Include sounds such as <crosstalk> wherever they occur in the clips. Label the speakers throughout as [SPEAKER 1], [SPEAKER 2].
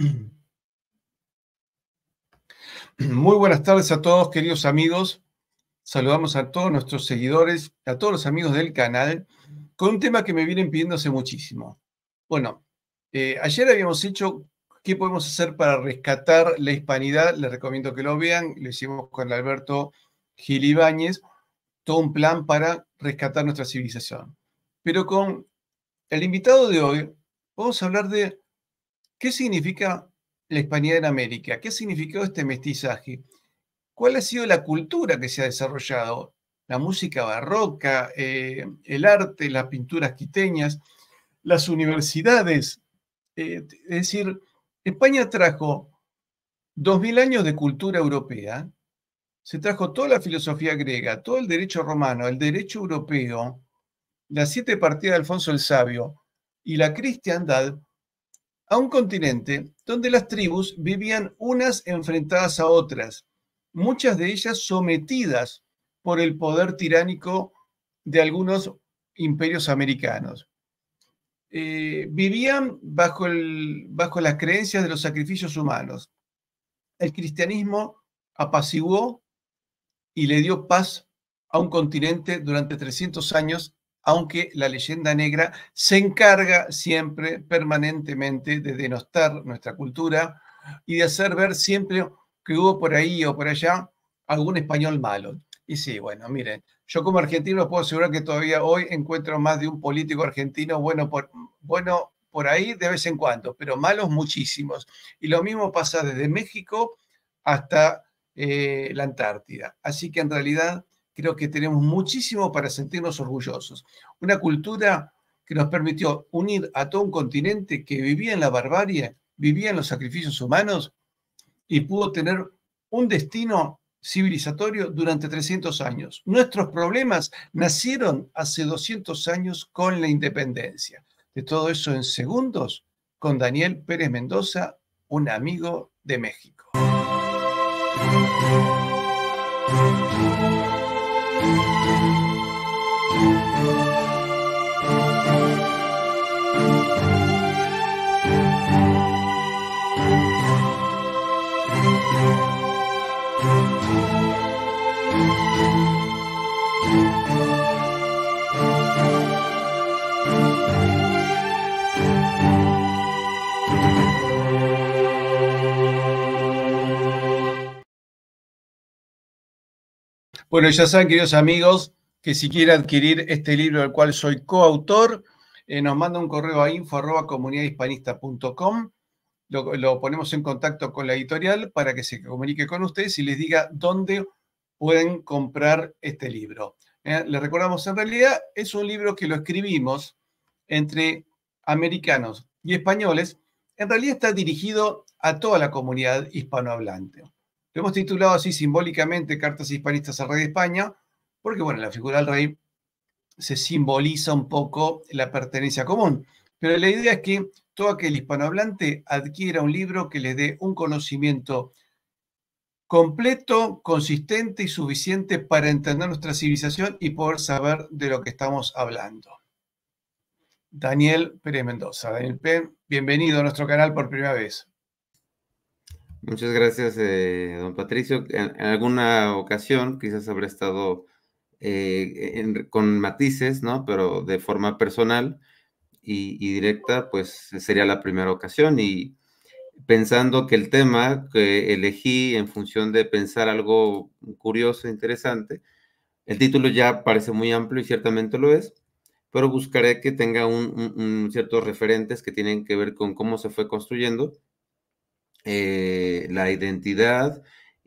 [SPEAKER 1] <clears throat> Muy buenas tardes a todos, queridos amigos. Saludamos a todos nuestros seguidores, a todos los amigos del canal, con un tema que me vienen pidiendo hace muchísimo. Bueno, eh, ayer habíamos hecho qué podemos hacer para rescatar la hispanidad. Les recomiendo que lo vean. Lo hicimos con Alberto Gilibañez Todo un plan para rescatar nuestra civilización. Pero con el invitado de hoy, vamos a hablar de ¿Qué significa la hispanidad en América? ¿Qué significado este mestizaje? ¿Cuál ha sido la cultura que se ha desarrollado? La música barroca, eh, el arte, las pinturas quiteñas, las universidades. Eh, es decir, España trajo 2.000 años de cultura europea, se trajo toda la filosofía griega, todo el derecho romano, el derecho europeo, las siete partidas de Alfonso el Sabio y la cristiandad a un continente donde las tribus vivían unas enfrentadas a otras, muchas de ellas sometidas por el poder tiránico de algunos imperios americanos. Eh, vivían bajo, el, bajo las creencias de los sacrificios humanos. El cristianismo apaciguó y le dio paz a un continente durante 300 años aunque la leyenda negra se encarga siempre, permanentemente, de denostar nuestra cultura y de hacer ver siempre que hubo por ahí o por allá algún español malo. Y sí, bueno, miren, yo como argentino puedo asegurar que todavía hoy encuentro más de un político argentino bueno por, bueno por ahí de vez en cuando, pero malos muchísimos. Y lo mismo pasa desde México hasta eh, la Antártida. Así que en realidad creo que tenemos muchísimo para sentirnos orgullosos. Una cultura que nos permitió unir a todo un continente que vivía en la barbarie, vivía en los sacrificios humanos y pudo tener un destino civilizatorio durante 300 años. Nuestros problemas nacieron hace 200 años con la independencia. De todo eso en segundos, con Daniel Pérez Mendoza, un amigo de México. Bueno, ya saben, queridos amigos, que si quieren adquirir este libro del cual soy coautor, eh, nos manda un correo a info.comunidadhispanista.com. Lo, lo ponemos en contacto con la editorial para que se comunique con ustedes y les diga dónde pueden comprar este libro. Eh, les recordamos, en realidad es un libro que lo escribimos entre americanos y españoles. En realidad está dirigido a toda la comunidad hispanohablante. Lo hemos titulado así simbólicamente Cartas Hispanistas al Rey de España, porque bueno, la figura del rey se simboliza un poco la pertenencia común. Pero la idea es que todo aquel hispanohablante adquiera un libro que le dé un conocimiento completo, consistente y suficiente para entender nuestra civilización y poder saber de lo que estamos hablando. Daniel Pérez Mendoza. Daniel Pérez, bienvenido a nuestro canal por primera vez.
[SPEAKER 2] Muchas gracias, eh, don Patricio. En, alguna ocasión quizás habré estado eh, con matices, ¿no? Pero de forma personal y, directa, pues sería la primera ocasión. Y pensando que el tema que elegí en función de pensar algo curioso, interesante, el título ya parece muy amplio y ciertamente lo es, pero buscaré que tenga ciertos referentes que tienen que ver con cómo se fue construyendo eh, la identidad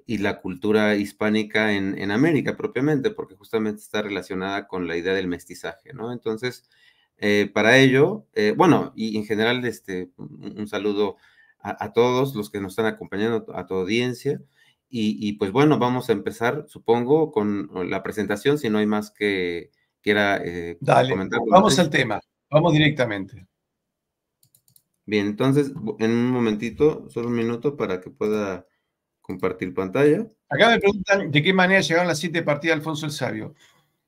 [SPEAKER 2] y la cultura hispánica en, América propiamente, porque justamente está relacionada con la idea del mestizaje, ¿no? Entonces, eh, para ello, eh, bueno, y en general, este, un, saludo a, todos los que nos están acompañando, a tu audiencia, y, pues bueno, vamos a empezar, supongo, con la presentación, si no hay más que quiera eh, comentar. Vamos al
[SPEAKER 1] tema, vamos directamente.
[SPEAKER 2] Bien, entonces,
[SPEAKER 1] en un momentito, solo un minuto para que pueda compartir pantalla. Acá me preguntan de qué manera llegaron las siete partidas de Alfonso el Sabio.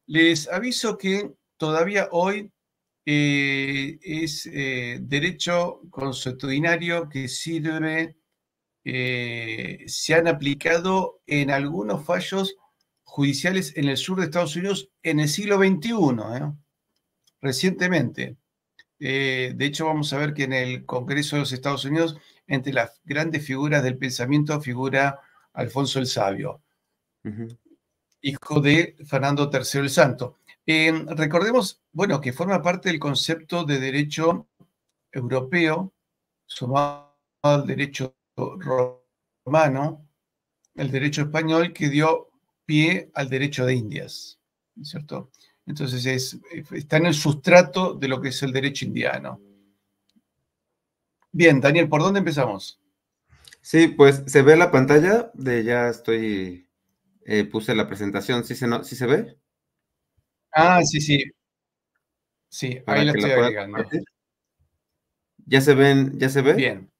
[SPEAKER 1] Les aviso que todavía hoy eh, es eh, derecho consuetudinario que sirve, eh, se han aplicado en algunos fallos judiciales en el sur de Estados Unidos en el siglo XXI, recientemente. Eh, de hecho, vamos a ver que en el Congreso de los Estados Unidos, entre las grandes figuras del pensamiento figura Alfonso el Sabio, hijo de Fernando III el Santo. Eh, recordemos, bueno, que forma parte del concepto de derecho europeo, sumado al derecho romano, el derecho español que dio pie al derecho de Indias, ¿cierto? Entonces es, está en el sustrato de lo que es el derecho indiano. Bien, Daniel, ¿por dónde empezamos? Sí, pues se ve la pantalla de ya estoy,
[SPEAKER 2] eh, puse la presentación, ¿Sí se, no, se ve? Ah, sí, sí.
[SPEAKER 1] Sí, ahí la estoy agregando. ¿Ya se ven? ¿Ya se ve? Bien.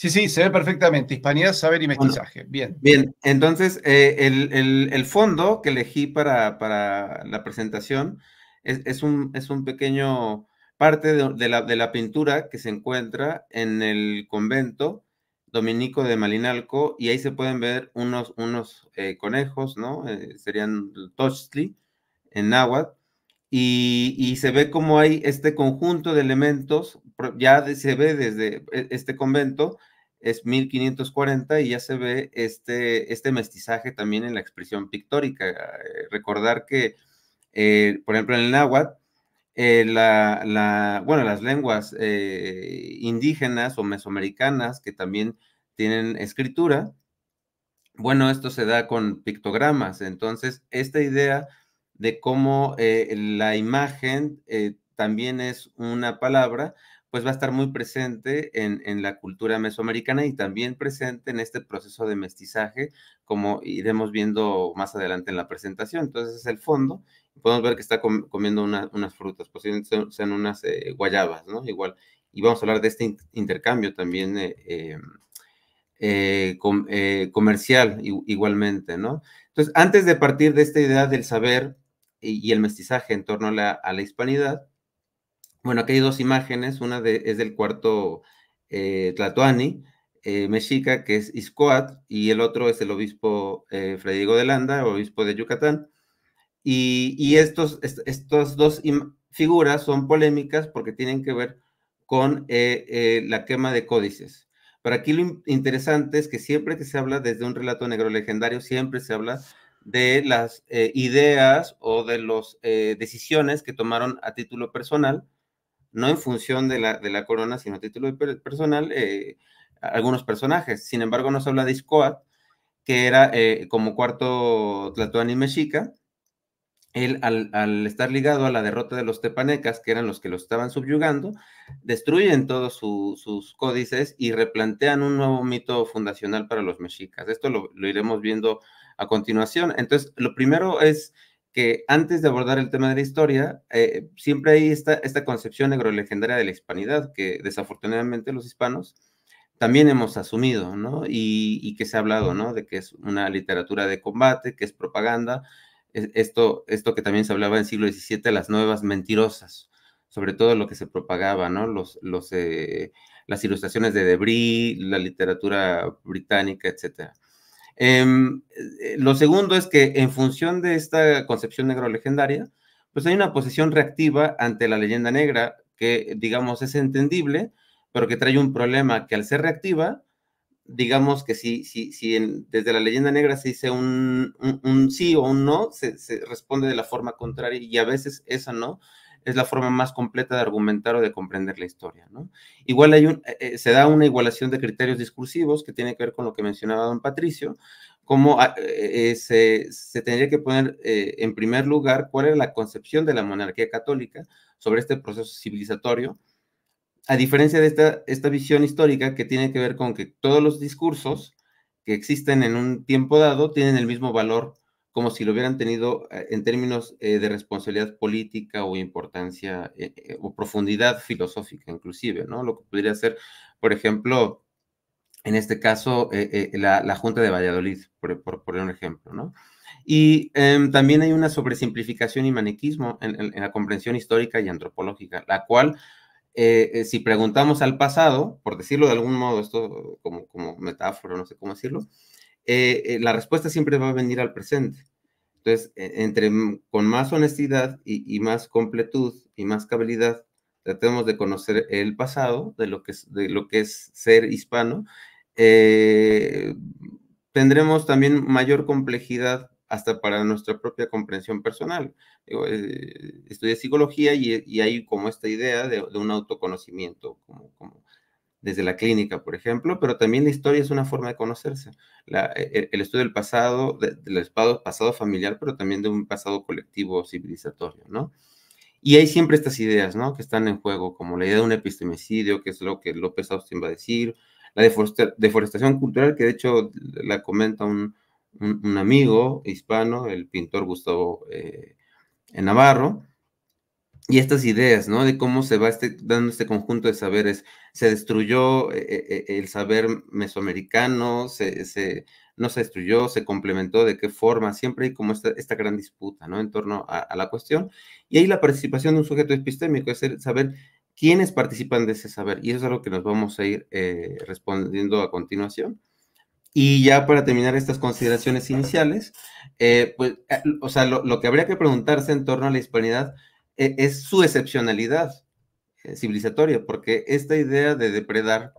[SPEAKER 1] Sí, sí, se ve perfectamente. Hispanidad, saber y mestizaje. bien. Bien,
[SPEAKER 2] entonces eh, el, el, el, fondo que elegí para, para la presentación es, es, un, es un pequeño parte de, la, de, la, pintura que se encuentra en el convento dominico de Malinalco y ahí se pueden ver unos, unos eh, conejos, ¿no? Eh, serían Tochtli en náhuatl. Y, y, se ve como hay este conjunto de elementos, ya se ve desde este convento, es 1540 y ya se ve este, este mestizaje también en la expresión pictórica. Eh, recordar que, eh, por ejemplo, en el náhuatl, eh, bueno, las lenguas indígenas o mesoamericanas que también tienen escritura, bueno, esto se da con pictogramas. Entonces, esta idea de cómo la imagen también es una palabra, pues va a estar muy presente en, en, la cultura mesoamericana y también presente en este proceso de mestizaje, como iremos viendo más adelante en la presentación. Entonces es el fondo, podemos ver que está comiendo unas frutas, posiblemente sean unas eh, guayabas, ¿no? Igual, y vamos a hablar de este intercambio también eh, eh, comercial igualmente, ¿no? Entonces, antes de partir de esta idea del saber y, el mestizaje en torno a la, a la hispanidad, bueno, aquí hay dos imágenes, una es del cuarto eh, Tlatoani, eh, mexica, que es Iscoat, y el otro es el obispo eh, de Landa, obispo de Yucatán. Y, estos, estas dos figuras son polémicas porque tienen que ver con eh, eh, la quema de códices. Pero aquí lo interesante es que siempre que se habla desde un relato negro legendario, siempre se habla de las ideas o de las decisiones que tomaron a título personal no en función de la, de la corona, sino a título personal, eh, algunos personajes. Sin embargo, nos habla de Iscoat, que era eh, como cuarto Tlatoani mexica. Él, al, al, estar ligado a la derrota de los tepanecas, que eran los que lo estaban subyugando, destruyen todos sus códices y replantean un nuevo mito fundacional para los mexicas. Esto lo, lo iremos viendo a continuación. Entonces, lo primero es que antes de abordar el tema de la historia, eh, siempre hay esta, esta concepción legendaria de la hispanidad, que desafortunadamente los hispanos también hemos asumido, ¿no? Y, que se ha hablado, ¿no? De que es una literatura de combate, que es propaganda, esto, esto que también se hablaba en el siglo XVII, las nuevas mentirosas, sobre todo lo que se propagaba, ¿no? Los, los, eh, las ilustraciones de Debris, la literatura británica, etcétera. Em, eh, lo segundo es que en función de esta concepción negro legendaria, pues hay una posición reactiva ante la leyenda negra que, digamos, es entendible, pero que trae un problema que al ser reactiva, digamos que si, si, si desde la leyenda negra se dice un, un, sí o un no, se, se, responde de la forma contraria y a veces esa no es la forma más completa de argumentar o de comprender la historia. Igual hay un, eh, eh, se da una igualación de criterios discursivos que tiene que ver con lo que mencionaba don Patricio, como ah, eh, se, tendría que poner en primer lugar cuál era la concepción de la monarquía católica sobre este proceso civilizatorio, a diferencia de esta, esta visión histórica que tiene que ver con que todos los discursos que existen en un tiempo dado tienen el mismo valor como si lo hubieran tenido eh, en términos eh, de responsabilidad política o importancia eh, o profundidad filosófica inclusive, ¿no? Lo que podría ser, por ejemplo, en este caso, la, Junta de Valladolid, por, por, poner un ejemplo, ¿no? Y em, también hay una sobresimplificación y manequismo en, la comprensión histórica y antropológica, la cual si preguntamos al pasado, por decirlo de algún modo, esto como, como metáfora, no sé cómo decirlo, eh, eh, la respuesta siempre va a venir al presente. Entonces, e, entre, con más honestidad y, más completud y más cabalidad, tratemos de conocer el pasado de lo que es, ser hispano. Eh, tendremos también mayor complejidad hasta para nuestra propia comprensión personal. Digo, psicología y, hay como esta idea de, un autoconocimiento, como, desde la clínica, por ejemplo, pero también la historia es una forma de conocerse. E, e, el, estudio del pasado, del pasado familiar, pero también de un pasado colectivo civilizatorio, ¿no? Y hay siempre estas ideas, ¿no? Que están en juego, como la idea de un epistemicidio, que es lo que López Austin va a decir, la deforestación cultural, que de hecho la comenta un, amigo hispano, el pintor Gustavo eh, Navarro, y estas ideas, ¿no? De cómo se va este, dando este conjunto de saberes. Se destruyó eh, eh, eh, el saber mesoamericano, se, no se destruyó, se complementó, de qué forma. Siempre hay como esta, esta gran disputa, ¿no? En torno a, la cuestión. Y ahí la participación de un sujeto epistémico es saber quiénes participan de ese saber. Y eso es algo que nos vamos a ir respondiendo a continuación. Y ya para terminar estas consideraciones iniciales, pues, o sea, lo, lo, que habría que preguntarse en torno a la hispanidad e-, es su excepcionalidad eh, civilizatoria, porque esta idea de depredar,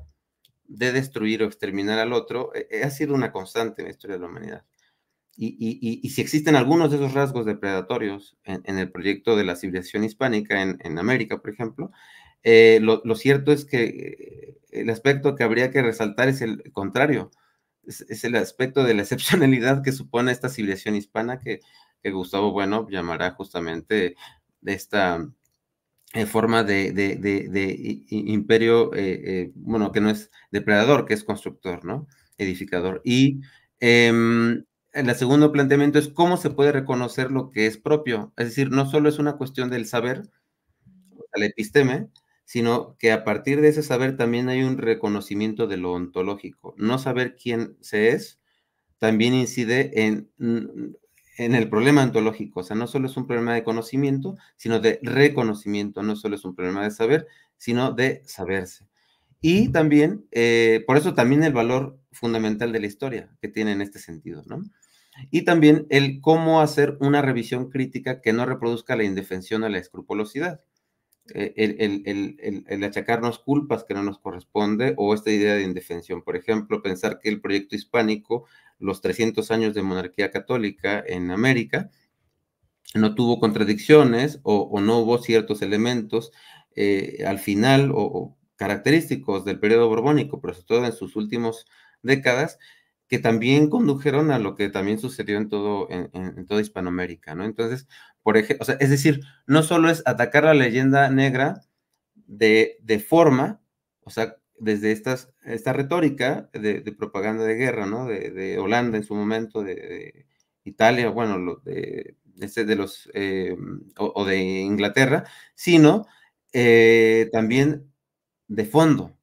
[SPEAKER 2] de destruir o exterminar al otro, e-, e-, ha sido una constante en la historia de la humanidad. Y, si existen algunos de esos rasgos depredatorios en, el proyecto de la civilización hispánica en, América, por ejemplo, eh, lo, cierto es que eh, el aspecto que habría que resaltar es el contrario, es, el aspecto de la <laughs> excepcionalidad que supone esta civilización hispana que, que Gustavo Bueno llamará justamente de esta mm, eh, forma de, imperio, eh, eh, bueno, que no es depredador, que es constructor, ¿no? Edificador. Y em, el segundo planteamiento es cómo se puede reconocer lo que es propio. Es decir, no solo es una cuestión del saber, la episteme, sino que a partir de ese saber también hay un reconocimiento de lo ontológico. No saber quién se es también incide en mm, en el problema ontológico, o sea, no solo es un problema de conocimiento, sino de reconocimiento, no solo es un problema de saber, sino de saberse. Y también, eh, por eso también el valor fundamental de la historia que tiene en este sentido, ¿no? Y también el cómo hacer una revisión crítica que no reproduzca la indefensión o la escrupulosidad. Eh, el, achacarnos culpas que no nos corresponde o esta idea de indefensión. Por ejemplo, pensar que el proyecto hispánico, los 300 años de monarquía católica en América, no tuvo contradicciones o, no hubo ciertos elementos eh, al final o, o, característicos del periodo borbónico, pero sobre todo en sus últimas décadas, que también condujeron a lo que también sucedió en todo, en, toda Hispanoamérica, ¿no? Entonces, por ejemplo, es decir, no solo es atacar la leyenda negra de, de forma, o sea, desde estas, esta retórica de, propaganda de guerra, ¿no? De, Holanda en su momento, de, Italia, bueno, lo de, este, de los, eh, o, de Inglaterra, sino eh, también de fondo,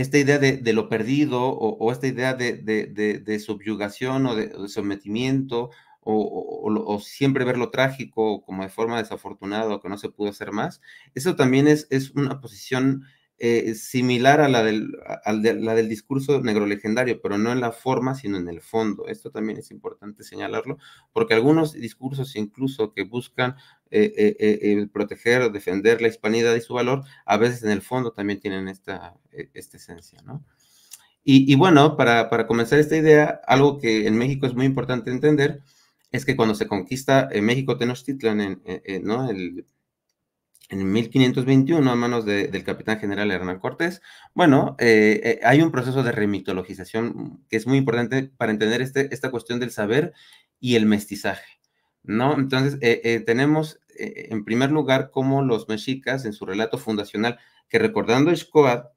[SPEAKER 2] esta idea de, lo perdido o, esta idea de, subyugación o de, sometimiento o, siempre ver lo trágico como de forma desafortunada o que no se pudo hacer más, eso también es, es una posición eh, similar a la del, la del discurso negro legendario, pero no en la forma, sino en el fondo. Esto también es importante señalarlo, porque algunos discursos incluso que buscan eh, eh, proteger o defender la hispanidad y su valor, a veces en el fondo también tienen esta, esta esencia, ¿no? Y, bueno, para, para, comenzar esta idea, algo que en México es muy importante entender es que cuando se conquista México Tenochtitlan, en, ¿no? El, en 1521 a manos del capitán general Hernán Cortés. Bueno, eh, eh, hay un proceso de remitologización que es muy importante para entender este, esta cuestión del saber y el mestizaje, ¿no? Entonces, eh, tenemos en primer lugar cómo los mexicas en su relato fundacional, que recordando Escobar,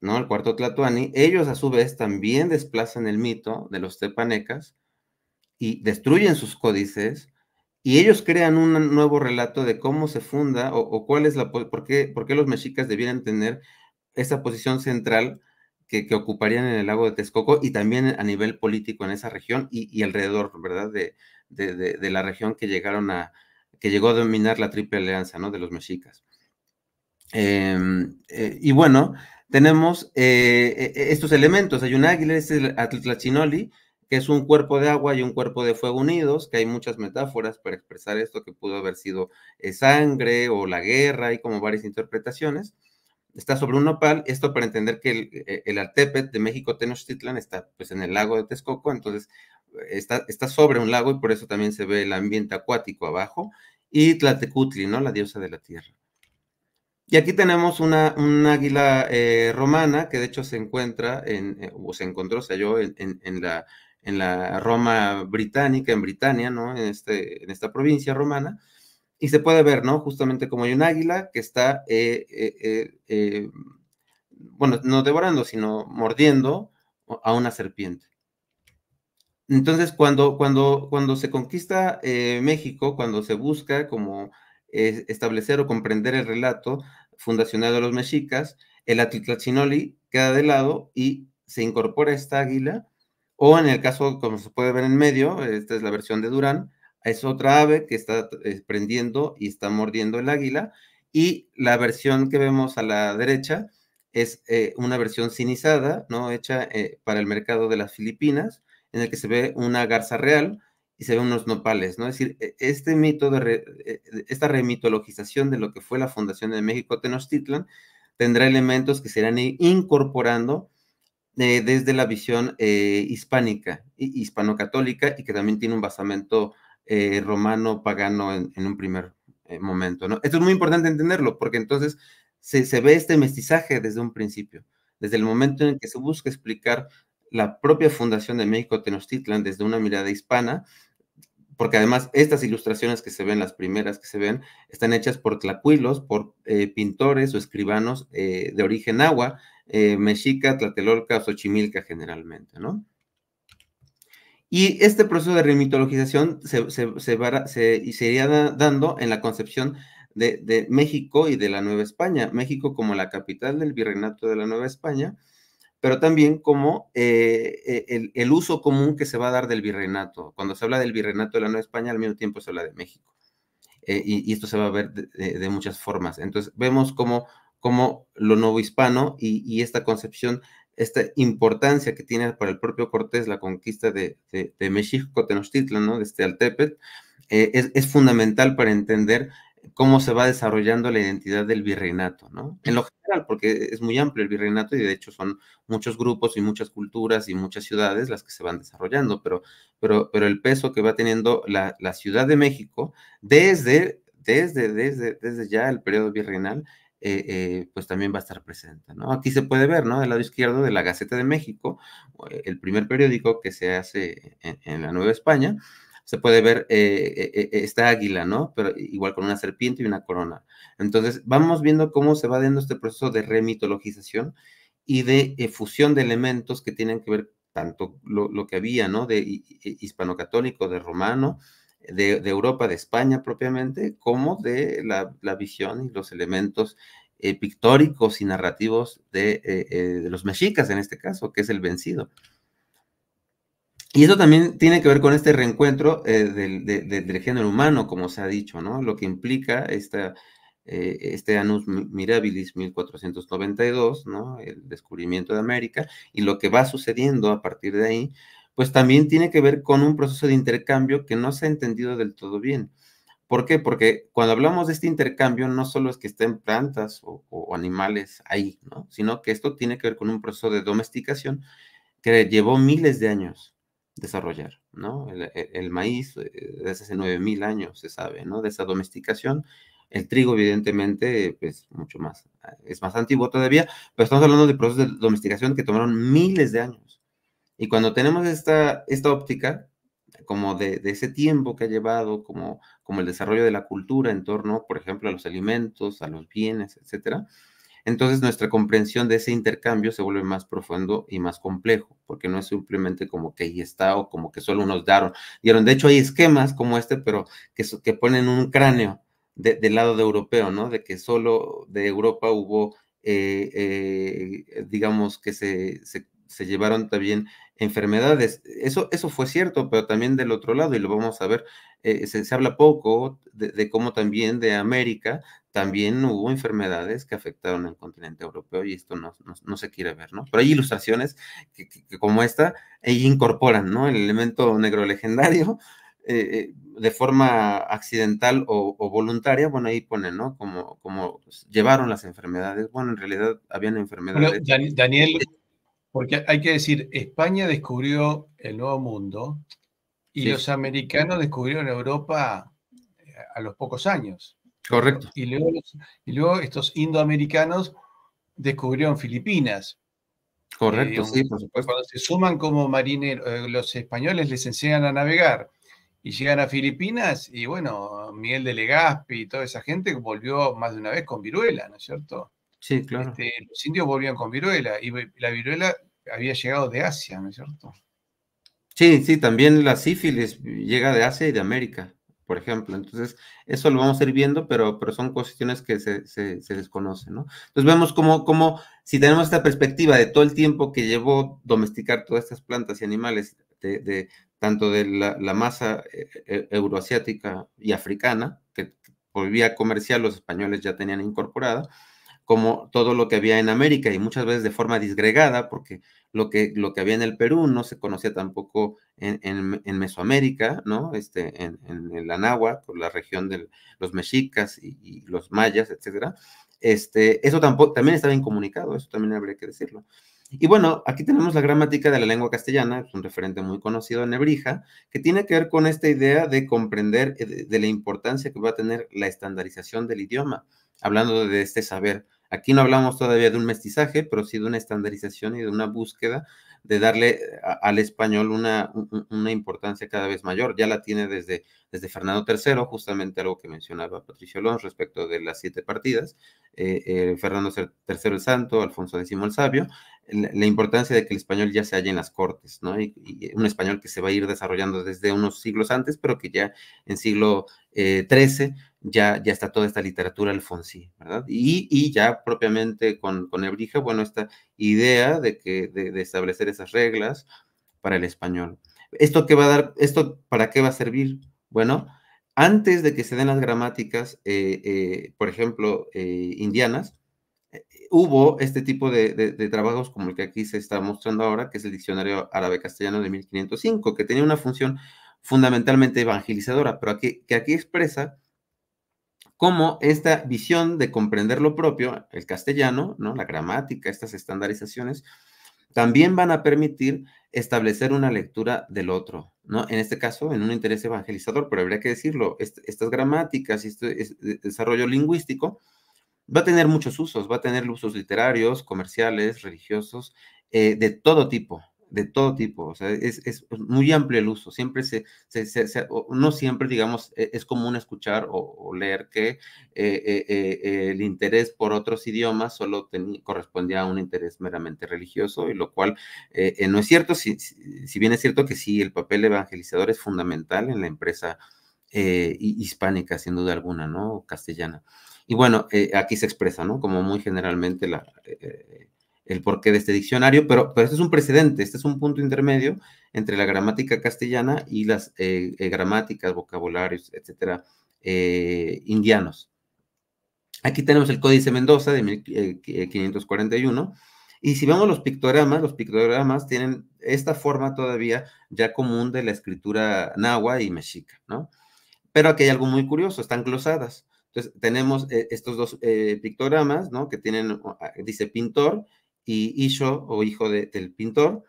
[SPEAKER 2] ¿no? El cuarto Tlatuani, ellos a su vez también desplazan el mito de los tepanecas y destruyen sus códices, y ellos crean un nuevo relato de cómo se funda o, cuál es la, por qué, por qué los mexicas debieran tener esa posición central que, ocuparían en el lago de Texcoco y también a nivel político en esa región y, alrededor, ¿verdad? De, la región que llegaron a, que llegó a dominar la triple alianza, ¿no? De los mexicas. Em, eh, y bueno, tenemos eh, eh, estos elementos. Hay un águila, este es el que es un cuerpo de agua y un cuerpo de fuego unidos, que hay muchas metáforas para expresar esto, que pudo haber sido eh, sangre o la guerra, hay como varias interpretaciones. Está sobre un nopal, esto para entender que el, eh, el de México, Tenochtitlan, está pues en el lago de Texcoco, entonces eh, está, está sobre un lago y por eso también se ve el ambiente acuático abajo, y Tlatecutli, ¿no? La diosa de la tierra. Y aquí tenemos una, un águila romana que de hecho se encuentra en, o se encontró, se halló en la en la Roma británica, en Britania, ¿no? En, este, en esta provincia romana. Y se puede ver, ¿no? Justamente como hay un águila que está, eh, eh, eh, bueno, no devorando, sino mordiendo a una serpiente. Entonces, cuando, cuando, cuando se conquista México, cuando se busca como establecer o comprender el relato fundacional de los mexicas, el Atitlacinoli queda de lado y se incorpora esta águila o en el caso, como se puede ver en medio, esta es la versión de Durán, es otra ave que está eh, prendiendo y está mordiendo el águila. Y la versión que vemos a la derecha es eh, una versión cinizada, ¿no? Hecha eh, para el mercado de las Filipinas, en el que se ve una garza real y se ven unos nopales, ¿no? Es decir, e, este mito de e, e, esta remitologización de lo que fue la fundación de México Tenochtitlan tendrá elementos que se irán incorporando eh, desde la visión eh, hispánica, hispano-católica, y que también tiene un basamento eh, romano, pagano en, un primer momento. Esto es muy importante entenderlo, porque entonces se, ve este mestizaje desde un principio, desde el momento en que se busca explicar la propia fundación de México Tenochtitlan desde una mirada hispana, porque además estas ilustraciones que se ven, las primeras que se ven, están hechas por tlacuilos, por pintores o escribanos de origen agua, eh, Mexica, Tlatelolca, Xochimilca generalmente, ¿no? Y este proceso de remitologización se, se, se, se iría dando en la concepción de, México y de la Nueva España. México como la capital del virreinato de la Nueva España, pero también como eh, e, el, uso común que se va a dar del virreinato. Cuando se habla del virreinato de la Nueva España, al mismo tiempo se habla de México. Eh, y, esto se va a ver de, muchas formas. Entonces, vemos cómo como lo nuevo hispano y, esta concepción, esta importancia que tiene para el propio Cortés la conquista de, de, de México, Tenochtitlan, ¿no? de este Altepet, eh, es, fundamental para entender cómo se va desarrollando la identidad del virreinato, ¿no? En lo general, porque es muy amplio el virreinato y de hecho son muchos grupos y muchas culturas y muchas ciudades las que se van desarrollando, pero, pero, pero el peso que va teniendo la, la Ciudad de México desde, desde, desde, desde ya el periodo virreinal eh, eh, pues también va a estar presente, ¿no? Aquí se puede ver, ¿no? Del lado izquierdo de la Gaceta de México, eh, el primer periódico que se hace en, la Nueva España, se puede ver esta águila, ¿no? Pero igual con una serpiente y una corona. Entonces, vamos viendo cómo se va dando este proceso de remitologización y de fusión de elementos que tienen que ver tanto lo, que había, ¿no? De, hispano-católico, de romano, de, Europa, de España propiamente, como de la, visión y los elementos eh, pictóricos y narrativos eh, eh, de, los mexicas en este caso, que es el vencido. Y eso también tiene que ver con este reencuentro del, género humano, como se ha dicho, ¿no? Lo que implica esta, este Anus Mirabilis 1492, ¿no? El descubrimiento de América y lo que va sucediendo a partir de ahí pues también tiene que ver con un proceso de intercambio que no se ha entendido del todo bien. ¿Por qué? Porque cuando hablamos de este intercambio, no solo es que estén plantas o, animales ahí, ¿no? sino que esto tiene que ver con un proceso de domesticación que llevó miles de años desarrollar, ¿no? El, e, maíz eh, desde hace 9000 años se sabe, ¿no? De esa domesticación. El trigo, evidentemente, es pues, mucho más, es más antiguo todavía, pero estamos hablando de procesos de domesticación que tomaron miles de años. Y cuando tenemos esta, esta óptica, como de, ese tiempo que ha llevado, como, como el desarrollo de la cultura en torno, por ejemplo, a los alimentos, a los bienes, etcétera, entonces nuestra comprensión de ese intercambio se vuelve más profundo y más complejo, porque no es simplemente como que ahí está o como que solo nos Dieron, de hecho hay esquemas como este, pero que, que ponen un cráneo del lado europeo, ¿no? De que solo de Europa hubo, eh, eh, digamos, que se, se llevaron también enfermedades. Eso, eso fue cierto, pero también del otro lado, y lo vamos a ver, eh, se, habla poco de, cómo también de América también hubo enfermedades que afectaron al continente europeo y esto no, no, se quiere ver, ¿no? Pero hay ilustraciones que, como esta e incorporan, ¿no? El elemento negro legendario <laughs> eh, eh, de forma accidental o, voluntaria, bueno, ahí pone ¿no? Como, como llevaron las enfermedades, bueno, en realidad habían enfermedades.
[SPEAKER 1] Daniel, porque hay que decir, España descubrió el Nuevo Mundo y los americanos descubrieron Europa eh, a los pocos años. Correcto. Y luego, estos indoamericanos descubrieron Filipinas.
[SPEAKER 2] Correcto, eh, sí, por supuesto.
[SPEAKER 1] Cuando se suman como marineros, eh, los españoles les enseñan a navegar y llegan a Filipinas y bueno, Miguel de Legazpi y toda esa gente volvió más de una vez con viruela, ¿no es cierto? Sí, claro. Este, los indios volvían con viruela y la viruela había llegado de Asia, ¿no es cierto?
[SPEAKER 2] Sí, sí, también la sífilis llega de Asia y de América, por ejemplo. Entonces, eso lo vamos a ir viendo, pero, pero son cuestiones que se, desconocen, ¿no? Entonces, vemos cómo, cómo, si tenemos esta perspectiva de todo el tiempo que llevó domesticar todas estas plantas y animales, de, tanto de la, la masa eh, eh, euroasiática y africana, que por vía comercial los españoles ya tenían incorporada, como todo lo que había en América y muchas veces de forma disgregada, porque lo que, lo que había en el Perú no se conocía tampoco en, Mesoamérica, ¿no? Este, en, en el Anáhuac, por la región de los mexicas y, los mayas, etc. Este, eso tampoco, también estaba incomunicado, eso también habría que decirlo. Y bueno, aquí tenemos la gramática de la lengua castellana, es un referente muy conocido en Nebrija, que tiene que ver con esta idea de comprender eh, de la importancia que va a tener la estandarización del idioma, hablando de este saber Aquí no hablamos todavía de un mestizaje, pero sí de una estandarización y de una búsqueda de darle eh, al español una, una, importancia cada vez mayor. Ya la tiene desde desde Fernando III, justamente algo que mencionaba Patricio Alonso respecto de las siete partidas, eh, eh, Fernando III el Santo, Alfonso X el Sabio, la, importancia de que el español ya se halla en las cortes, ¿no? un español que se va a ir desarrollando desde unos siglos antes, pero que ya en siglo XIII eh, ya, ya está toda esta literatura alfonsí, ¿verdad? Y, ya propiamente con, con Ebrija, bueno, esta idea de, que, de establecer esas reglas para el español. ¿Esto, qué va a dar, ¿Esto para qué va a servir? Bueno, antes de que se den las gramáticas, eh, eh, por ejemplo, eh, indianas, hubo este tipo de, trabajos como el que aquí se está mostrando ahora, que es el Diccionario Árabe-Castellano de 1505, que tenía una función fundamentalmente evangelizadora, pero que aquí expresa cómo esta visión de comprender lo propio, el castellano, ¿no? la gramática, estas estandarizaciones, también van a permitir establecer una lectura del otro, ¿no? En este caso, en un interés evangelizador, pero habría que decirlo, estas gramáticas y este, desarrollo lingüístico va a tener muchos usos, va a tener usos literarios, comerciales, religiosos, eh, de todo tipo, de todo tipo, o sea, es, muy amplio el uso, siempre se, no siempre, digamos, e, es común escuchar o, leer que eh, eh, eh, el interés por otros idiomas solo correspondía a un interés meramente religioso, y lo cual no es cierto, si, si, bien es cierto que sí, el papel evangelizador es fundamental en la empresa hispánica, sin duda alguna, ¿no? Castellana. Y bueno, aquí se expresa, ¿no? Como muy generalmente la el porqué de este diccionario, pero, pero este es un precedente, este es un punto intermedio entre la gramática castellana y las eh, eh, gramáticas, vocabularios, etcétera, eh, indianos. Aquí tenemos el Códice Mendoza de 1541, y si vemos los pictogramas, los pictogramas tienen esta forma todavía ya común de la escritura nahua y mexica, ¿no? Pero aquí hay algo muy curioso, están glosadas. Entonces, tenemos estos dos pictogramas, ¿no? Que tienen, ah, dice pintor y Isho o hijo del pintor,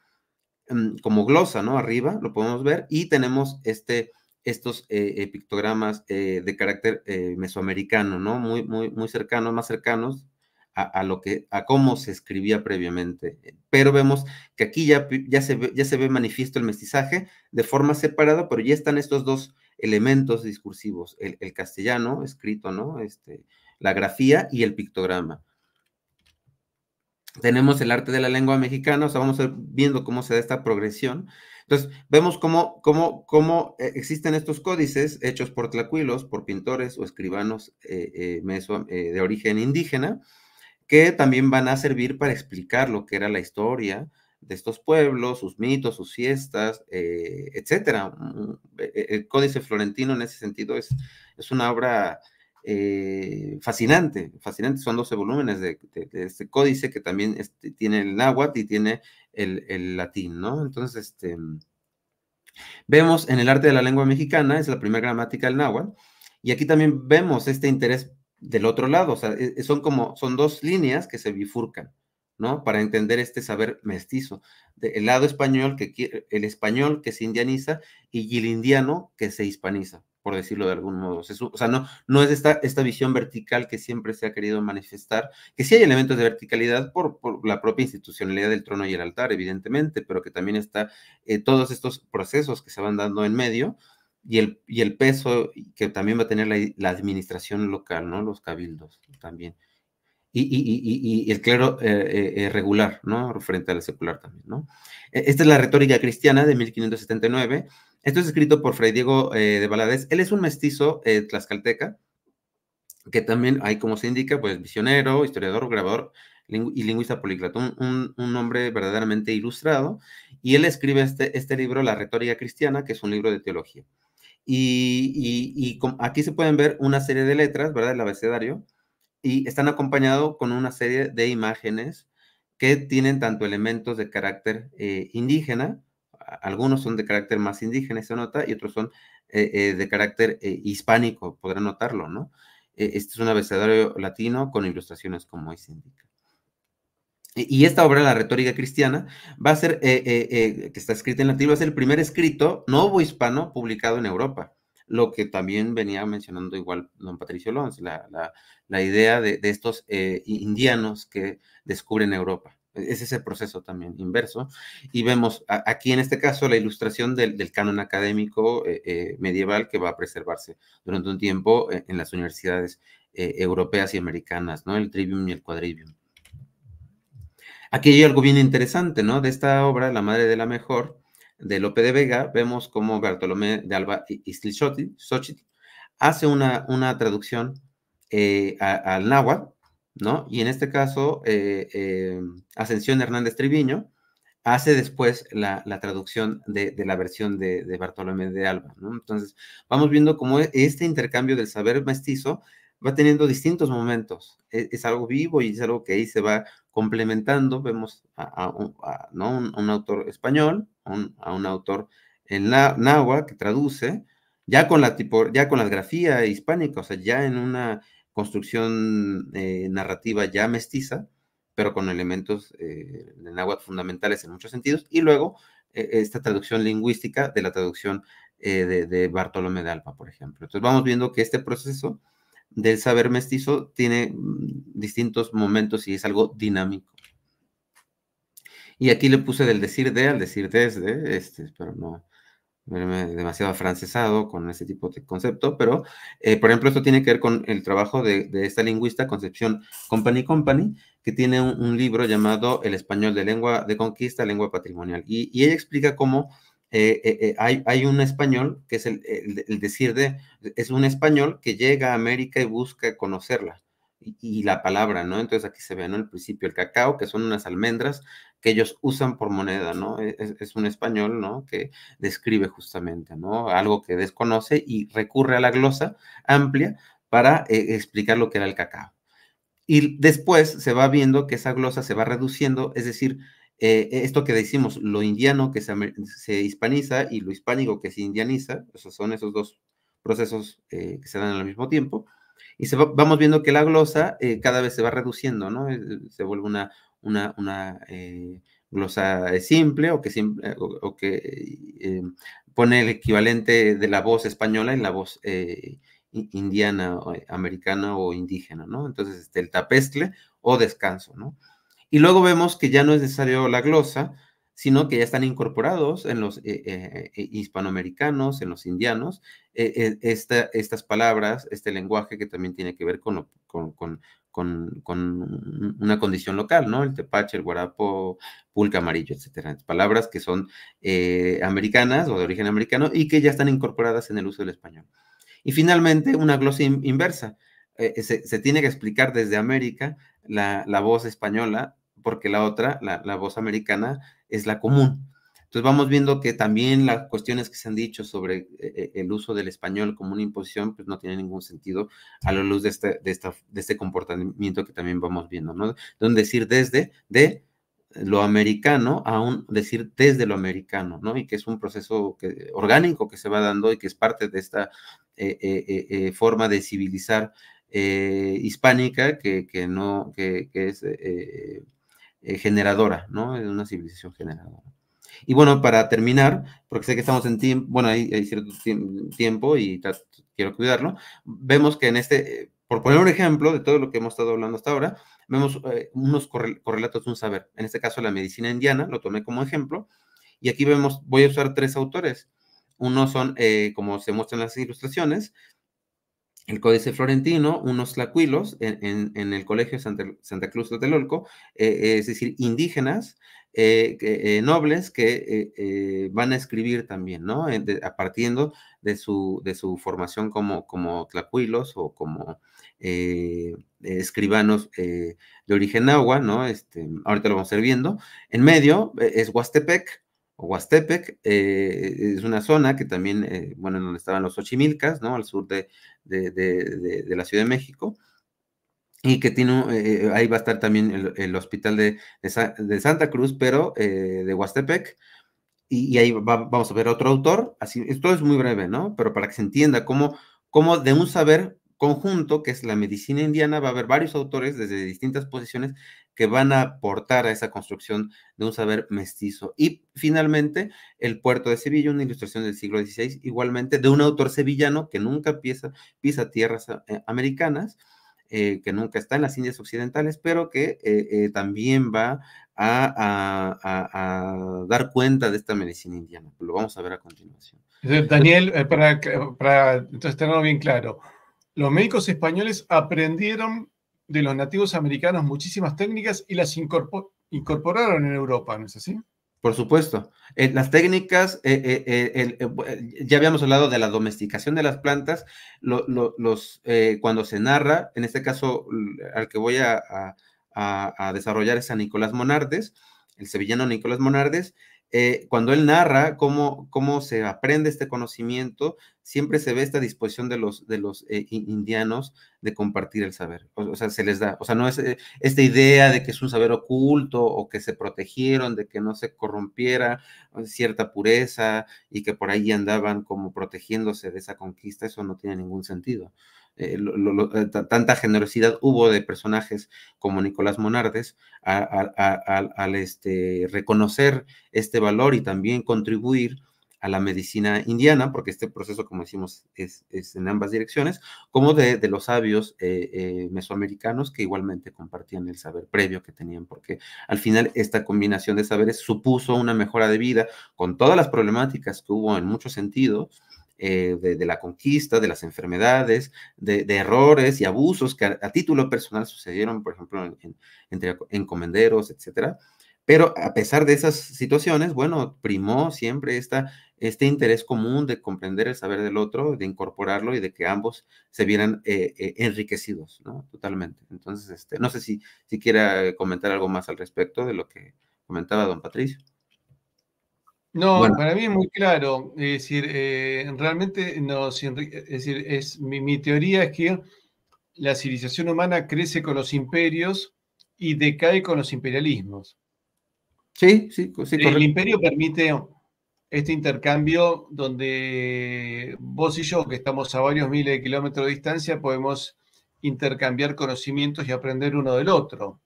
[SPEAKER 2] mm, como glosa, ¿no? Arriba, lo podemos ver, y tenemos este, estos eh, eh, pictogramas eh, de carácter mesoamericano, ¿no? Muy, muy, muy cercanos, más cercanos a, lo que, a cómo se escribía previamente. Pero vemos que aquí ya, ya, se ve, ya se ve manifiesto el mestizaje de forma separada, pero ya están estos dos elementos discursivos, el, el castellano escrito, ¿no? Este, la grafía y el pictograma tenemos el arte de la lengua mexicana, o sea, vamos a ir viendo cómo se da esta progresión. Entonces, vemos cómo, cómo, cómo eh, existen estos códices hechos por tlacuilos, por pintores o escribanos eh, eh, de origen indígena, que también van a servir para explicar lo que era la historia de estos pueblos, sus mitos, sus fiestas, etcétera. Mm, el Códice Florentino en ese sentido es, es una obra eh, fascinante, fascinante. Son 12 volúmenes de, este códice que también este, tiene el náhuatl y tiene el, latín, ¿no? Entonces, este, vemos en el arte de la lengua mexicana, es la primera gramática del náhuatl, y aquí también vemos este interés del otro lado, o sea, e, e, son como, son dos líneas que se bifurcan, ¿no? Para entender este saber mestizo, el lado español que quiere, el español que se indianiza y el indiano que se hispaniza, por decirlo de algún modo. O sea, no, no es esta, esta visión vertical que siempre se ha querido manifestar, que sí hay elementos de verticalidad por, la propia institucionalidad del trono y el altar, evidentemente, pero que también está eh, todos estos procesos que se van dando en medio y el, y el peso que también va a tener la, administración local, ¿no? Los cabildos también. Y, el clero eh, eh, regular, ¿no? Frente al secular también, ¿no? E, esta es la retórica cristiana de 1579 esto es escrito por Fray Diego eh, de Valadez. Él es un mestizo eh, tlaxcalteca, que también hay, como se indica, pues visionero, historiador, grabador y lingüista políglota. un, hombre verdaderamente ilustrado. Y él escribe este, este libro, La retórica cristiana, que es un libro de teología. Y, y, aquí se pueden ver una serie de letras, ¿verdad? El abecedario. Y están acompañado con una serie de imágenes que tienen tanto elementos de carácter eh, indígena, algunos son de carácter más indígena, se nota, y otros son eh, eh, de carácter eh, hispánico, podrán notarlo, ¿no? E, este es un abecedario latino con ilustraciones como hoy se indica. E, y esta obra, La retórica cristiana, va a ser, que está escrita en latín, va a ser el primer escrito nuevo hispano publicado en Europa, lo que también venía mencionando igual don Patricio Lons, la, idea de, estos indianos que descubren Europa. Es ese proceso también inverso. Y vemos aquí en este caso la ilustración del, canon académico eh, eh, medieval que va a preservarse durante un tiempo eh, en, las universidades europeas y americanas, ¿no? El trivium y el quadrivium. Aquí hay algo bien interesante, ¿no? De esta obra, La Madre de la Mejor, de Lope de Vega, vemos cómo Bartolomé de Alba y Xochitl, hace una, una traducción al náhuatl y en este caso, eh, eh, Ascensión Hernández Triviño hace después la, traducción de, la versión de, Bartolomé de Alba, Entonces, vamos viendo cómo e, este intercambio del saber mestizo va teniendo distintos momentos. E, es, algo vivo y es algo que ahí se va complementando. Vemos a, un, autor español, a un autor en la, náhuatl que traduce, ya con la ya con la grafía hispánica, o sea, ya en una construcción eh, narrativa ya mestiza, pero con elementos en eh, de fundamentales en muchos sentidos, y luego eh, esta traducción lingüística de la traducción de, de, Bartolomé de Alba, por ejemplo. Entonces vamos viendo que este proceso del saber mestizo tiene mm, distintos momentos y es algo dinámico. Y aquí le puse del decir de al decir desde, este, pero no, demasiado afrancesado con ese tipo de concepto, pero, eh, por ejemplo, esto tiene que ver con el trabajo de, esta lingüista, Concepción Company Company, que tiene un, libro llamado El español de lengua de conquista, lengua patrimonial, y, y ella explica cómo eh, eh, hay, hay, un español que es el, decir de, es un español que llega a América y busca conocerla. Y, y la palabra, ¿no? Entonces aquí se ve, ¿no? El principio, el cacao, que son unas almendras que ellos usan por moneda, ¿no? E, es, un español, ¿no? Que describe justamente, ¿no? Algo que desconoce y recurre a la glosa amplia para eh, explicar lo que era el cacao. Y después se va viendo que esa glosa se va reduciendo, es decir, eh, esto que decimos, lo indiano que se, hispaniza y lo hispánico que se indianiza, esos son esos dos procesos eh, que se dan al mismo tiempo, y vamos viendo que la glosa cada vez se va reduciendo, ¿no? Se vuelve una una, eh, glosa eh, simple o que, simple, o, que eh, pone el equivalente de la voz española en la voz indiana, americana o indígena, ¿no? Entonces, este, el tapestle o descanso, ¿no? Y luego vemos que ya no es necesario la glosa, sino que ya están incorporados en los hispanoamericanos, en los indianos, estas palabras, este lenguaje que también tiene que ver con, con, una condición local, ¿no? El tepache, el guarapo, pulca amarillo, etcétera. Palabras que son eh, americanas o de origen americano y que ya están incorporadas en el uso del español. Y finalmente, una glosa inversa. Eh, eh, se, tiene que explicar desde América la, voz española, porque la otra, la voz americana, es la común. Entonces vamos viendo que también las cuestiones que se han dicho sobre eh, el uso del español como una imposición, pues no tiene ningún sentido a la luz de este, de esta, de este comportamiento que también vamos viendo, ¿no? Donde decir desde, de lo americano a un decir desde lo americano, ¿no? Y que es un proceso orgánico que se va dando y que es parte de esta eh, eh, forma de civilizar hispánica que, que, no, que, que es generadora, ¿no? Es una civilización generadora. Y bueno, para terminar, porque sé que estamos en tiempo, bueno, hay, tiempo y quiero cuidarlo, vemos que en este, por poner un ejemplo de todo lo que hemos estado hablando hasta ahora, vemos eh, unos correlatos de un saber. En este caso, la medicina indiana, lo tomé como ejemplo, y aquí vemos, voy a usar tres autores. Uno son, eh, como se muestran las ilustraciones, el Códice Florentino, unos tlacuilos en, el Colegio Santa, Cruz de Telolco, eh, es decir, indígenas, eh, eh, nobles que eh, van a escribir también, ¿no? a partiendo de su, de su formación como, como tlacuilos o como escribanos de origen agua ¿no? Este, ahorita lo vamos a ir viendo. En medio es Huastepec, Huastepec, es una zona que también, bueno, donde estaban los ochimilcas, ¿no? Al sur de, la Ciudad de México, y que tiene, eh, eh, ahí va a estar también el, hospital de, de, Santa Cruz, pero eh, de Huastepec, y, ahí vamos a ver otro autor, así, esto es muy breve, ¿no? Pero para que se entienda cómo, cómo de un saber conjunto, que es la medicina indiana, va a haber varios autores desde distintas posiciones que van a aportar a esa construcción de un saber mestizo. Y finalmente, El puerto de Sevilla, una ilustración del siglo XVI, igualmente de un autor sevillano que nunca pisa, tierras americanas, eh, que nunca está en las Indias Occidentales, pero que eh, eh, también va a, dar cuenta de esta medicina indiana. Lo vamos a ver a continuación.
[SPEAKER 1] Daniel, para, para entonces tenerlo bien claro, los médicos españoles aprendieron de los nativos americanos muchísimas técnicas y las incorporaron en Europa, ¿no es así? Por supuesto. Eh, las técnicas, eh, eh, ya
[SPEAKER 2] habíamos hablado de la domesticación de las plantas, cuando se narra, en este caso al que voy a, a desarrollar es a Nicolás Monardes, el sevillano Nicolás Monardes, eh, cuando él narra cómo, cómo se aprende este conocimiento, siempre se ve esta disposición de los, de los eh, indianos de compartir el saber. O, sea, se les da, o sea, no es eh, esta idea de que es un saber oculto o que se protegieron, de que no se corrompiera cierta pureza y que por ahí andaban como protegiéndose de esa conquista, eso no tiene ningún sentido. Eh, eh, tanta generosidad hubo de personajes como Nicolás Monardes al este, reconocer este valor y también contribuir a la medicina indiana, porque este proceso, como decimos, es, en ambas direcciones, como de, los sabios eh, mesoamericanos que igualmente compartían el saber previo que tenían, porque al final esta combinación de saberes supuso una mejora de vida con todas las problemáticas que hubo en muchos sentidos, eh, de, la conquista, de las enfermedades, de, errores y abusos que a, título personal sucedieron, por ejemplo, en, entre encomenderos, etcétera. Pero a pesar de esas situaciones, bueno, primó siempre este interés común de comprender el saber del otro, de incorporarlo y de que ambos se vieran eh, eh, enriquecidos, ¿no? Totalmente. Entonces, este, no sé si, si quiera comentar algo más al respecto de lo que comentaba don Patricio.
[SPEAKER 1] No, para mí es muy claro. Es decir, eh, realmente no. es mi, teoría es que la civilización humana crece con los imperios y decae con los imperialismos.
[SPEAKER 2] Sí, sí, sí El
[SPEAKER 1] imperio permite este intercambio donde vos y yo, que estamos a varios miles de kilómetros de distancia, podemos intercambiar conocimientos y aprender uno del otro.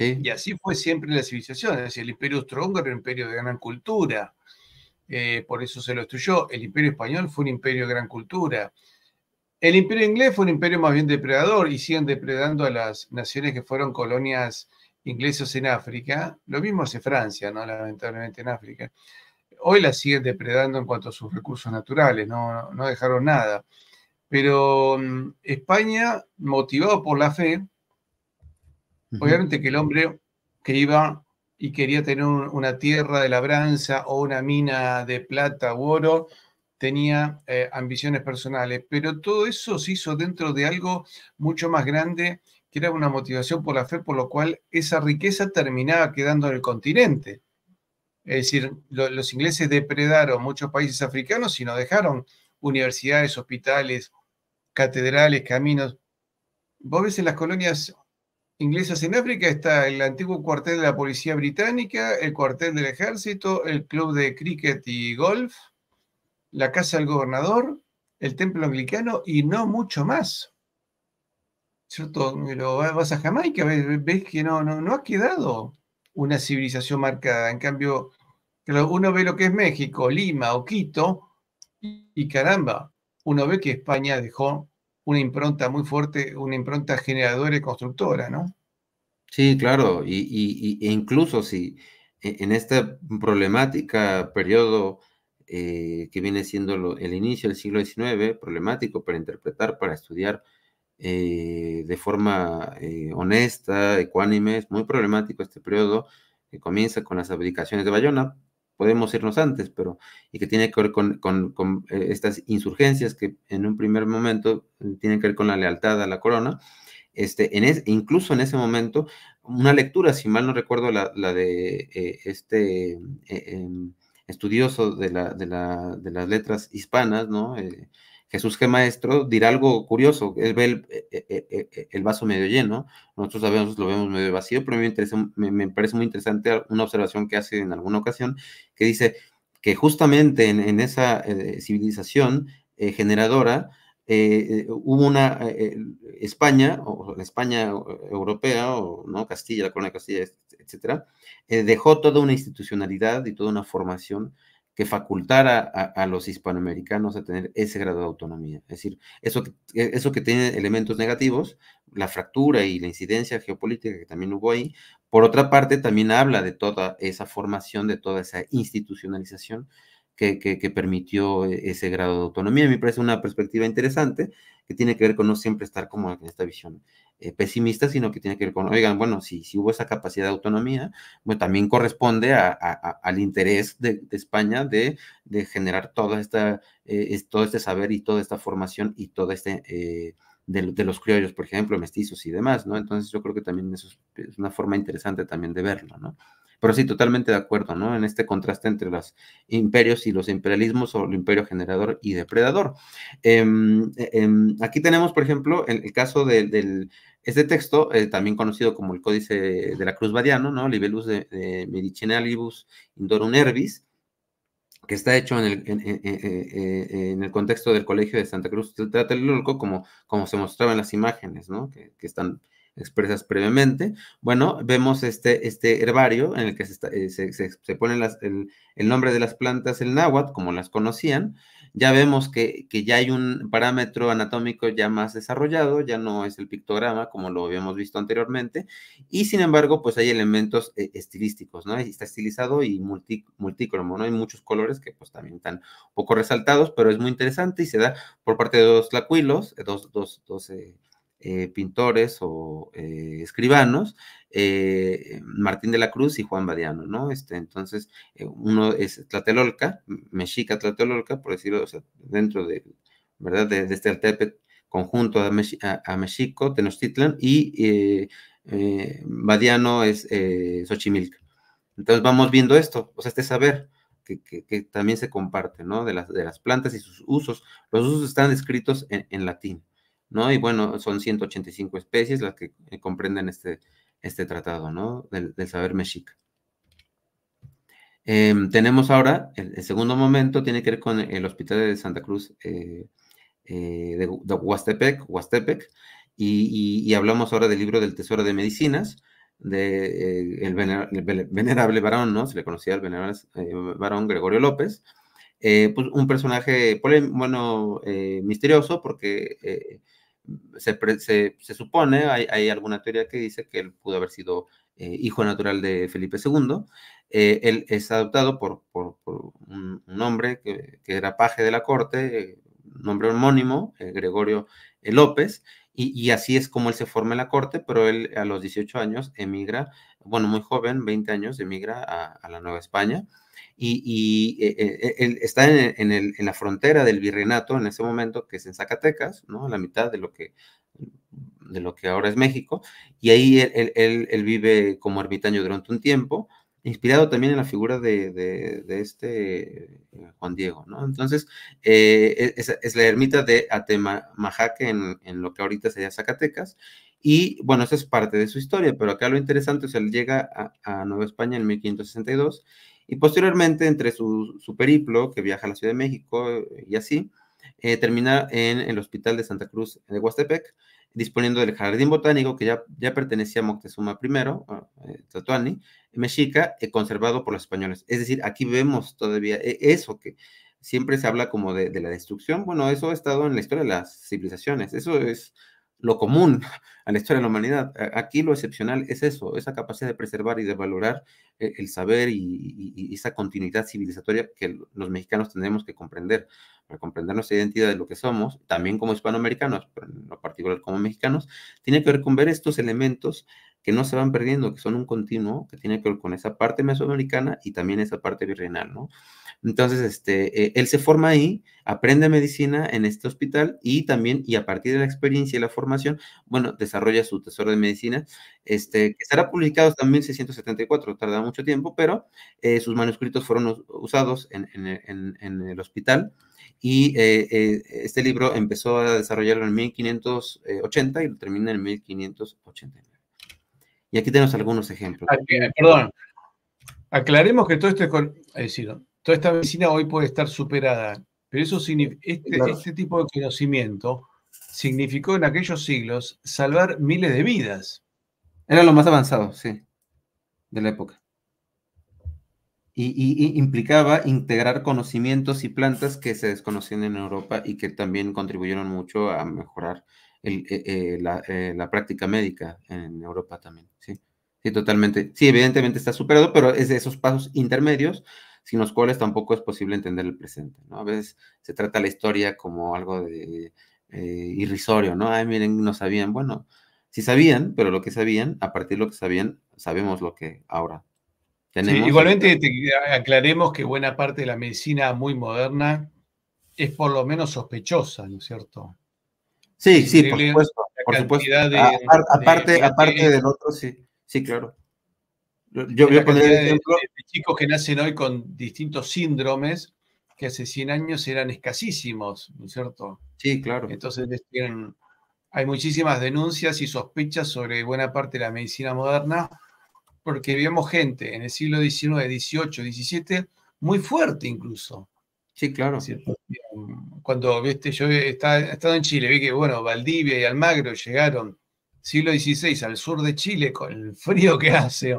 [SPEAKER 1] Y así fue siempre la civilización, es el imperio austrohúngaro era un imperio de gran cultura, eh, por eso se lo destruyó. el imperio español fue un imperio de gran cultura, el imperio inglés fue un imperio más bien depredador y siguen depredando a las naciones que fueron colonias inglesas en África, lo mismo hace Francia, lamentablemente en África. Hoy la siguen depredando en cuanto a sus recursos naturales, no, no dejaron nada. Pero mm, España, motivado por la fe, Obviamente que el hombre que iba y quería tener una tierra de labranza o una mina de plata u oro, tenía eh, ambiciones personales, pero todo eso se hizo dentro de algo mucho más grande, que era una motivación por la fe, por lo cual esa riqueza terminaba quedando en el continente. Es decir, los ingleses depredaron muchos países africanos y no dejaron universidades, hospitales, catedrales, caminos. Vos ves en las colonias inglesas en África está el antiguo cuartel de la Policía Británica, el cuartel del Ejército, el club de cricket y golf, la casa del gobernador, el templo anglicano y no mucho más. ¿Cierto? vas a Jamaica, ves, que no, no, no ha quedado una civilización marcada. En cambio, uno ve lo que es México, Lima o Quito y caramba, uno ve que España dejó una impronta muy fuerte, una impronta generadora y constructora, ¿no?
[SPEAKER 2] Sí, claro, y, e incluso si e, en esta problemática periodo eh, que viene siendo el inicio del siglo XIX, problemático para interpretar, para estudiar eh, de forma eh, honesta, ecuánime, es muy problemático este periodo que comienza con las abdicaciones de Bayona, podemos irnos antes, pero y que tiene que ver con, eh, estas insurgencias que en un primer momento eh, tienen que ver con la lealtad a la corona. Este, en incluso en ese momento, una lectura, si mal no recuerdo, la, de eh, este em, estudioso de, la, de, la, de, las letras hispanas, ¿no? Jesús G. Maestro dirá algo curioso, él ve el, eh, eh, eh, vaso medio lleno, nosotros lo vemos medio vacío, pero me, interesa, me, parece muy interesante una observación que hace en alguna ocasión, que dice que justamente en, esa civilización generadora hubo una España, o la España europea, o no Castilla, la corona de Castilla, etcétera, dejó toda una institucionalidad y toda una formación que facultara a, los hispanoamericanos a tener ese grado de autonomía. Es decir, eso que, eh, eso que tiene elementos negativos, la fractura y la incidencia geopolítica que también hubo ahí, por otra parte, también habla de toda esa formación, de toda esa institucionalización que, que, que permitió eh, ese grado de autonomía. A mí me parece una perspectiva interesante que tiene que ver con no siempre estar como en esta visión eh, pesimista, sino que tiene que ver con, oigan, bueno, si, si hubo esa capacidad de autonomía, bueno, pues también corresponde al interés de, España de, generar toda esta, eh, todo este saber y toda esta formación y todo este... Eh, de, los criollos, por ejemplo, mestizos y demás, ¿no? Entonces yo creo que también eso es una forma interesante también de verlo, ¿no? Pero sí, totalmente de acuerdo, ¿no? En este contraste entre los imperios y los imperialismos o el imperio generador y depredador. Em, e, em, aquí tenemos, por ejemplo, el, caso del... De, este texto, eh, también conocido como el Códice de la Cruz Badiano, ¿no? Libelus de, de Medicinalibus Indorum Herbis, que está hecho en el, en, el, contexto del Colegio de Santa Cruz Tlatelolco, como, como se mostraba en las imágenes, ¿no? que están expresas previamente. Bueno, vemos este, este herbario en el que se, pone eh, ponen el, nombre de las plantas, el náhuatl, como las conocían. Ya vemos que, ya hay un parámetro anatómico ya más desarrollado, ya no es el pictograma como lo habíamos visto anteriormente, y sin embargo, pues hay elementos eh, estilísticos, ¿no? Está estilizado y multi, multicromo, ¿no? Hay muchos colores que pues también están poco resaltados, pero es muy interesante y se da por parte de dos tlacuilos, eh, dos, dos, dos eh, pintores o eh, escribanos, eh, Martín de la Cruz y Juan Badiano, ¿no? Este, entonces, uno es Tlatelolca, Mexica Tlatelolca, por decirlo, dentro de, ¿verdad? De, este conjunto a, Mexico, Tenochtitlan, y Badiano es Xochimilca. Entonces, vamos viendo esto, o sea, este saber. Que, también se comparte, ¿no? De las, de las plantas y sus usos. Los usos están escritos en latín. ¿no? Y bueno, son 185 especies las que eh, comprenden este, este tratado, ¿no? Del, saber mexica. Em, tenemos ahora, el, segundo momento tiene que ver con el Hospital de Santa Cruz eh, eh, de, Huastepec, Huastepec y, hablamos ahora del libro del Tesoro de Medicinas, del venerable varón, ¿no? Se le conocía al venerable varón Gregorio López, pues un personaje, bueno, misterioso, porque se, supone, hay, alguna teoría que dice que él pudo haber sido eh, hijo natural de Felipe II. Eh, él es adoptado por, un, hombre que, era paje de la corte, eh, nombre homónimo, Gregorio López, y, así es como él se forma en la corte, pero él a los 18 años emigra, bueno, muy joven, 20 años, emigra a, a la Nueva España y, eh, eh, eh, él está en, la frontera del virreinato en ese momento, que es en Zacatecas, ¿no? La mitad de lo que, de lo que ahora es México, y ahí él, vive como ermitaño durante un tiempo, inspirado también en la figura de, este Juan Diego, ¿no? Entonces, e, es, la ermita de Atemajaque en, en lo que ahorita sería Zacatecas, y bueno, esa es parte de su historia, pero acá lo interesante es que él llega a, a Nueva España en 1562 y posteriormente, entre su, periplo, que viaja a la Ciudad de México eh, y así, eh, termina en el Hospital de Santa Cruz de Huastepec, disponiendo del jardín botánico que ya, ya pertenecía a Moctezuma I, eh, Tatuani, en mexica, conservado por los españoles. Es decir, aquí vemos todavía e, eso que siempre se habla como de, de, la destrucción. Bueno, eso ha estado en la historia de las civilizaciones. Eso es lo común a la historia de la humanidad. Aquí lo excepcional es eso, esa capacidad de preservar y de valorar eh, el saber y, esa continuidad civilizatoria que los mexicanos tenemos que comprender, para comprender nuestra identidad de lo que somos, también como hispanoamericanos, pero en lo particular como mexicanos, tiene que ver con ver estos elementos que no se van perdiendo, que son un continuo que tiene que ver con esa parte mesoamericana y también esa parte virreinal, ¿no? Entonces, este, eh, él se forma ahí, aprende medicina en este hospital y también, y a partir de la experiencia y la formación, bueno, desarrolla su tesoro de medicina, este, que estará publicado hasta 1674, tarda mucho tiempo, pero eh, sus manuscritos fueron usados en, el hospital y eh, este libro empezó a desarrollarlo en 1580 y lo termina en
[SPEAKER 1] 1589. Y aquí tenemos
[SPEAKER 2] algunos ejemplos. Ah, eh, perdón,
[SPEAKER 1] aclaremos que todo toda esta medicina hoy puede estar superada, pero eso este, este, tipo de conocimiento significó en aquellos siglos salvar miles de vidas.
[SPEAKER 2] Era lo más avanzado, sí, de la época. y, implicaba integrar conocimientos y plantas que se desconocían en Europa y que también contribuyeron mucho a mejorar eh, eh, eh, la, práctica médica en Europa también, ¿sí? Sí, totalmente. Sí, evidentemente está superado, pero es de esos pasos intermedios sin los cuales tampoco es posible entender el presente, ¿no? A veces se trata la historia como algo de irrisorio, ¿no? Ay, miren, no sabían. Bueno, sí sabían, pero lo que sabían, a partir de lo que sabían, sabemos lo que ahora tenemos. igualmente
[SPEAKER 1] aclaremos que buena parte de la medicina muy moderna es por lo menos sospechosa, ¿no es cierto?
[SPEAKER 2] Sí, sí, por supuesto. Por aparte, del
[SPEAKER 1] otro, sí. Sí, claro. Yo voy a poner el ejemplo. chicos que nacen hoy con distintos síndromes que hace 100 años eran escasísimos, ¿no es cierto? Sí, claro. Entonces hay muchísimas denuncias y sospechas sobre buena parte de la medicina moderna porque vemos gente en el siglo XIX, XVIII, XVII muy fuerte incluso. Sí, claro. cierto cuando viste, yo he estado en Chile, vi que bueno, Valdivia y Almagro llegaron siglo XVI al sur de Chile con el frío que hace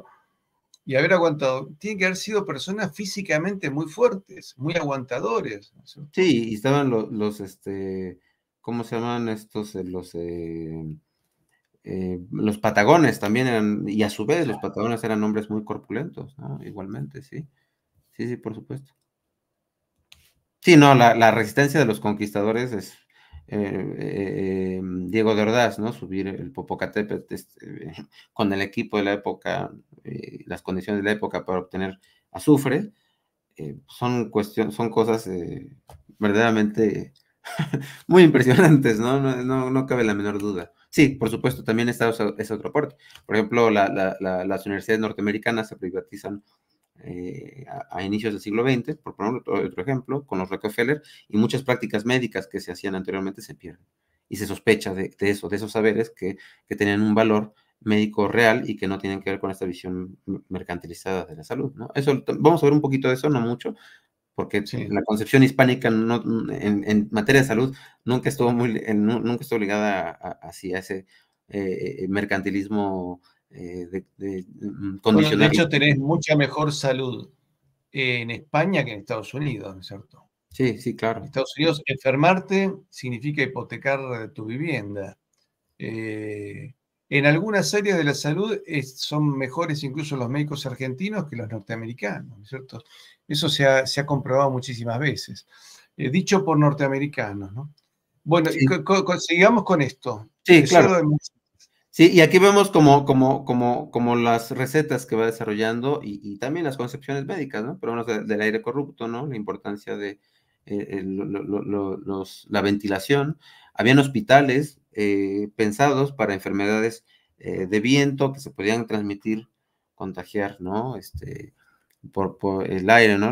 [SPEAKER 1] y haber aguantado. Tienen que haber sido personas físicamente muy fuertes, muy aguantadores.
[SPEAKER 2] Sí, y estaban los, este, ¿cómo se llaman estos? Eh, los, eh, eh, los patagones también eran, y a su vez los patagones eran hombres muy corpulentos, Igualmente, sí. Sí, sí, por supuesto. Sí, no, la, resistencia de los conquistadores es eh, eh, mm, Diego de Ordaz, ¿no? Subir el Popocatépetl este, <laughs> con el equipo de la época, eh, las condiciones de la época para obtener azufre, son, cuestiones, son cosas verdaderamente <laughs> muy impresionantes, ¿no? ¿no? cabe la menor duda. Sí, por supuesto, también está es otro aporte. Por ejemplo, las universidades norteamericanas se privatizan eh, a, inicios del siglo XX, por poner otro ejemplo, con los Rockefeller, y muchas prácticas médicas que se hacían anteriormente se pierden. Y se sospecha de, eso, de esos saberes que, que tenían un valor médico real y que no tienen que ver con esta visión mercantilizada de la salud. ¿no? Eso, vamos a ver un poquito de eso, no mucho, porque la concepción hispánica en, materia de salud nunca estuvo, muy, nunca estuvo ligada a ese eh, eh, mercantilismo eh, de, mm, hecho,
[SPEAKER 1] tenés mucha mejor salud en España que en Estados Unidos, ¿no es cierto?
[SPEAKER 2] Sí, sí, claro. En
[SPEAKER 1] Estados Unidos, enfermarte significa hipotecar tu vivienda. Eh, en algunas áreas de la salud son mejores incluso los médicos argentinos que los norteamericanos, ¿no es cierto? Eso se ha, comprobado muchísimas veces, eh, dicho por norteamericanos, ¿no? Bueno, sigamos con esto. Sí, claro.
[SPEAKER 2] Sí, y aquí vemos como, como, como, como las recetas que va desarrollando y, también las concepciones médicas, ¿no? Pero menos del aire corrupto, ¿no? La importancia de eh, eh, la ventilación. Habían hospitales eh, pensados para enfermedades de viento que se podían transmitir, contagiar, ¿no? Este, por, el aire, ¿no?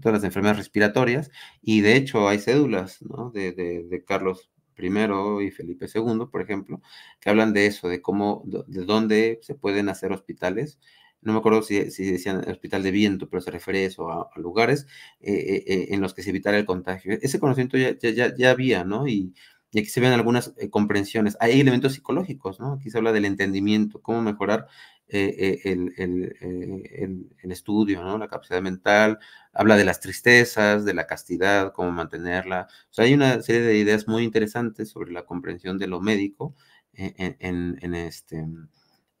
[SPEAKER 2] todas las enfermedades respiratorias. Y de hecho hay cédulas, ¿no? de, de Carlos primero y Felipe II, por ejemplo, que hablan de eso, de cómo, de dónde se pueden hacer hospitales. No me acuerdo si, si decían hospital de viento, pero se refiere a eso, a, lugares eh, eh, en los que se evitara el contagio. Ese conocimiento ya, ya, había, ¿no? Y, aquí se ven algunas eh, comprensiones. Hay elementos psicológicos, ¿no? Aquí se habla del entendimiento, cómo mejorar eh, eh, el eh, estudio, ¿no? La capacidad mental, habla de las tristezas, de la castidad, cómo mantenerla. O sea, hay una serie de ideas muy interesantes sobre la comprensión de lo médico en, este,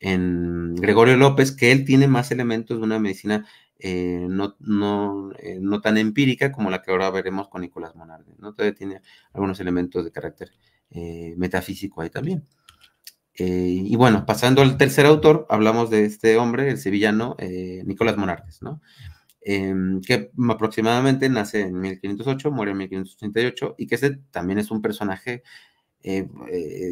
[SPEAKER 2] en Gregorio López, que él tiene más elementos de una medicina no, tan empírica como la que ahora veremos con Nicolás Monarde. ¿no? Todavía tiene algunos elementos de carácter metafísico ahí también. Eh, y bueno, pasando al tercer autor, hablamos de este hombre, el sevillano eh, Nicolás Monartes, em, que aproximadamente nace en 1508, muere en 1588, y que este también es un personaje eh,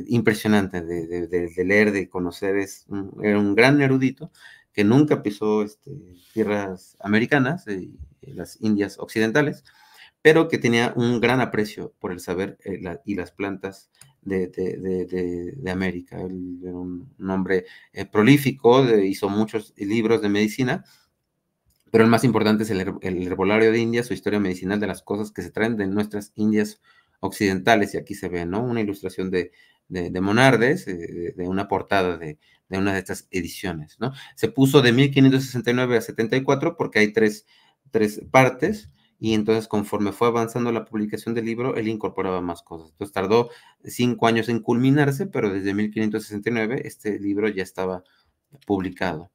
[SPEAKER 2] impresionante de, leer, de conocer, es un, era un gran erudito que nunca pisó este, tierras americanas, las Indias occidentales, pero que tenía un gran aprecio por el saber eh, y las plantas de, de, de, América. era un, hombre eh, prolífico, hizo muchos libros de medicina, pero el más importante es el, herbolario de India, su historia medicinal de las cosas que se traen de nuestras Indias occidentales, y aquí se ve, ¿no? Una ilustración de, Monardes, eh, de una portada de, una de estas ediciones, ¿no? Se puso de 1569 a 74 porque hay tres, tres partes, y entonces conforme fue avanzando la publicación del libro, él incorporaba más cosas. Entonces tardó cinco años en culminarse, pero desde 1569 este libro ya estaba publicado.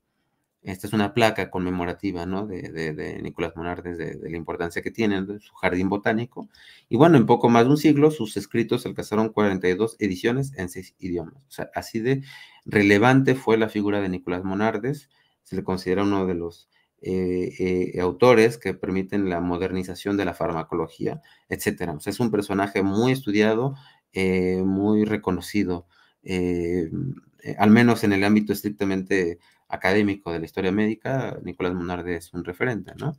[SPEAKER 2] Esta es una placa conmemorativa ¿no? de, de, Nicolás Monardes, de, la importancia que tiene su jardín botánico. Y bueno, en poco más de un siglo, sus escritos alcanzaron 42 ediciones en seis idiomas. O sea, así de relevante fue la figura de Nicolás Monardes. Se le considera uno de los eh, eh, autores que permiten la modernización de la farmacología, etcétera, es un personaje muy estudiado, eh, muy reconocido, al menos en el ámbito estrictamente académico de la historia médica, Nicolás Monarde es un referente, ¿no?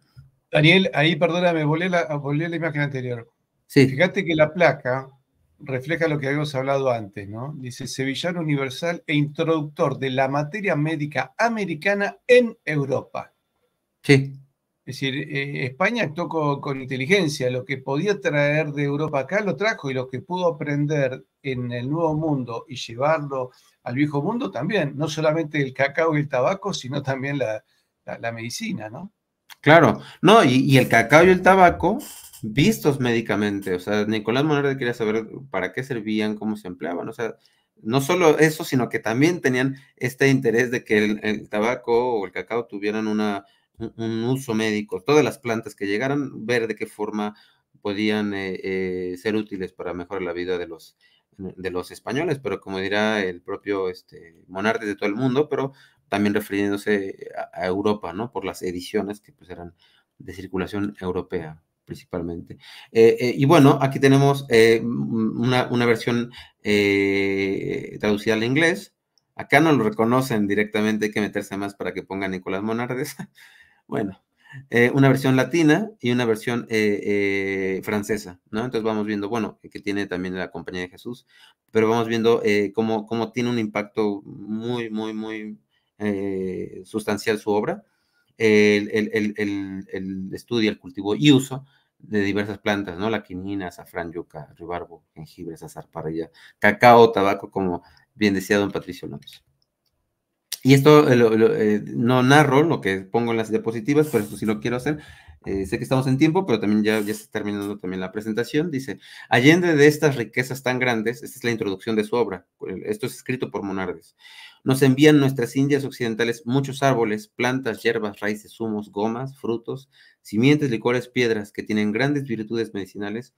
[SPEAKER 1] Daniel, ahí perdóname, volví la, la imagen anterior. Sí. Fíjate que la placa refleja lo que habíamos hablado antes, ¿no? Dice Sevillano Universal e introductor de la materia médica americana en Europa. Sí. Es decir, eh, España actuó con, inteligencia, lo que podía traer de Europa acá lo trajo y lo que pudo aprender en el nuevo mundo y llevarlo al viejo mundo también, no solamente el cacao y el tabaco, sino también la, medicina, ¿no?
[SPEAKER 2] Claro, no, y, el cacao y el tabaco vistos médicamente, o sea, Nicolás Monarde quería saber para qué servían, cómo se empleaban, o sea, no solo eso, sino que también tenían este interés de que el tabaco o el cacao tuvieran una un, uso médico, todas las plantas que llegaran, ver de qué forma podían eh, eh, ser útiles para mejorar la vida de los, eh, de los españoles, pero como dirá el propio este, de todo el mundo, pero también refiriéndose a, Europa, ¿no? Por las ediciones que pues, eran de circulación europea principalmente. y bueno, aquí tenemos una, versión traducida al inglés. Acá no lo reconocen directamente, hay que meterse más para que ponga Nicolás Monardes. <laughs> Bueno, eh, una versión latina y una versión eh, eh, francesa, ¿no? Entonces vamos viendo, bueno, que tiene también la Compañía de Jesús, pero vamos viendo cómo, tiene un impacto muy, muy, muy sustancial su obra. El, estudio, el cultivo y uso de diversas plantas, ¿no? La quinina, safrán, yuca, ribarbo, jengibre, azar, parrilla, cacao, tabaco, como bien decía don Patricio López. Y esto eh, eh, no narro lo que pongo en las diapositivas, pero esto sí lo quiero hacer. Eh, sé que estamos en tiempo, pero también ya, está terminando también la presentación. Dice, Allende de estas riquezas tan grandes, esta es la introducción de su obra, esto es escrito por Monardes, nos envían nuestras Indias occidentales muchos árboles, plantas, hierbas, raíces, humos, gomas, frutos, simientes, licores, piedras, que tienen grandes virtudes medicinales,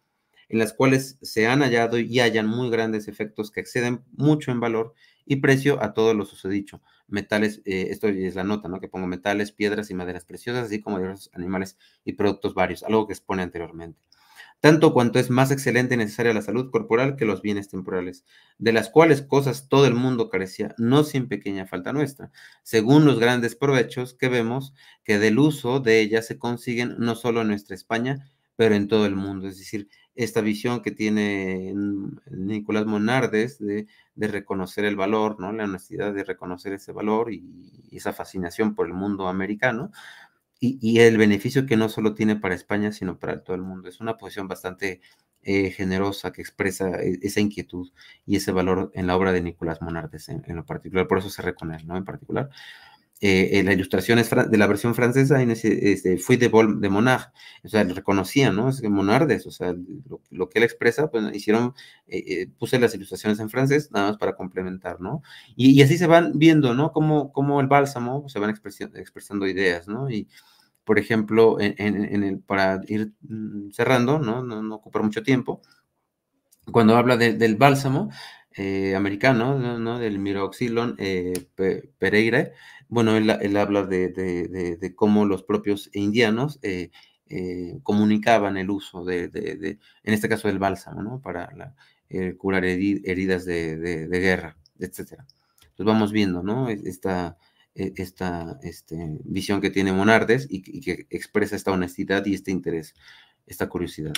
[SPEAKER 2] en las cuales se han hallado y hallan muy grandes efectos que exceden mucho en valor y precio a todo lo sucedido metales, eh, esto es la nota, ¿no? Que pongo metales, piedras y maderas preciosas, así como diversos animales y productos varios, algo que expone anteriormente. Tanto cuanto es más excelente y necesaria la salud corporal que los bienes temporales, de las cuales cosas todo el mundo carecía, no sin pequeña falta nuestra, según los grandes provechos que vemos que del uso de ellas se consiguen no solo en nuestra España, pero en todo el mundo. Es decir, esta visión que tiene Nicolás Monardes de, reconocer el valor, ¿no? la necesidad de reconocer ese valor y, esa fascinación por el mundo americano y, el beneficio que no solo tiene para España, sino para todo el mundo. Es una posición bastante eh, generosa que expresa e, esa inquietud y ese valor en la obra de Nicolás Monardes en, en lo particular, por eso se reconoce, ¿no? en particular. Eh, la ilustración es de la versión francesa, y este, fui de, Bol, de o sea, reconocía ¿no? Es que Monardes, o sea, lo, que él expresa, pues hicieron, eh, eh, puse las ilustraciones en francés, nada más para complementar, ¿no? Y, así se van viendo, ¿no? Como, el bálsamo pues, se van expresando ideas, ¿no? Y, por ejemplo, en, el, para ir mm, cerrando, ¿no? No, no mucho tiempo, cuando habla del bálsamo, americano, ¿no? Del miroxilon eh, Pereire, bueno, él, habla de, cómo los propios indianos eh, eh, comunicaban el uso de, en este caso, del bálsamo, Para eh, curar heridas de, guerra, etcétera. Entonces vamos viendo, ¿no? Esta, e, este, visión que tiene Monardes y, que expresa esta honestidad y este interés, esta curiosidad.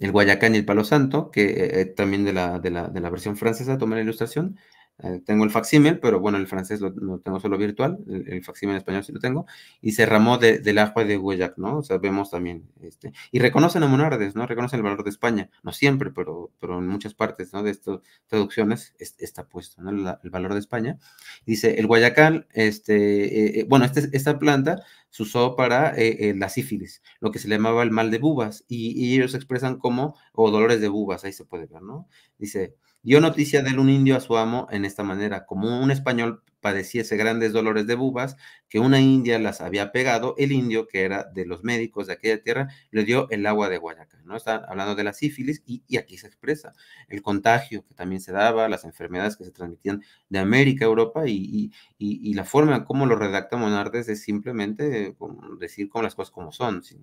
[SPEAKER 2] El Guayacán y el Palo Santo, que también de la, de la versión francesa, toma la ilustración, eh, tengo el facsímil, pero bueno, el francés lo, tengo solo virtual, el, facsímil en español sí lo tengo, y se ramó del agua de Huellac, ¿no? O sea, vemos también, este, y reconocen a Monardes, ¿no? Reconocen el valor de España, no siempre, pero, pero en muchas partes, ¿no? De estas traducciones está puesto, ¿no? el valor de España. Dice, el Guayacal, este, eh, eh, bueno, este, esta planta se usó para eh, la sífilis, lo que se le llamaba el mal de bubas, y, y, ellos expresan como, o dolores de bubas, ahí se puede ver, ¿no? Dice, dio noticia de un indio a su amo en esta manera. Como un español padeciese grandes dolores de bubas, que una india las había pegado, el indio, que era de los médicos de aquella tierra, le dio el agua de Guayacán. ¿no? Está hablando de la sífilis y, aquí se expresa el contagio que también se daba, las enfermedades que se transmitían de América a Europa y, la forma como lo redacta Monardes es simplemente eh, decir como las cosas como son, sin,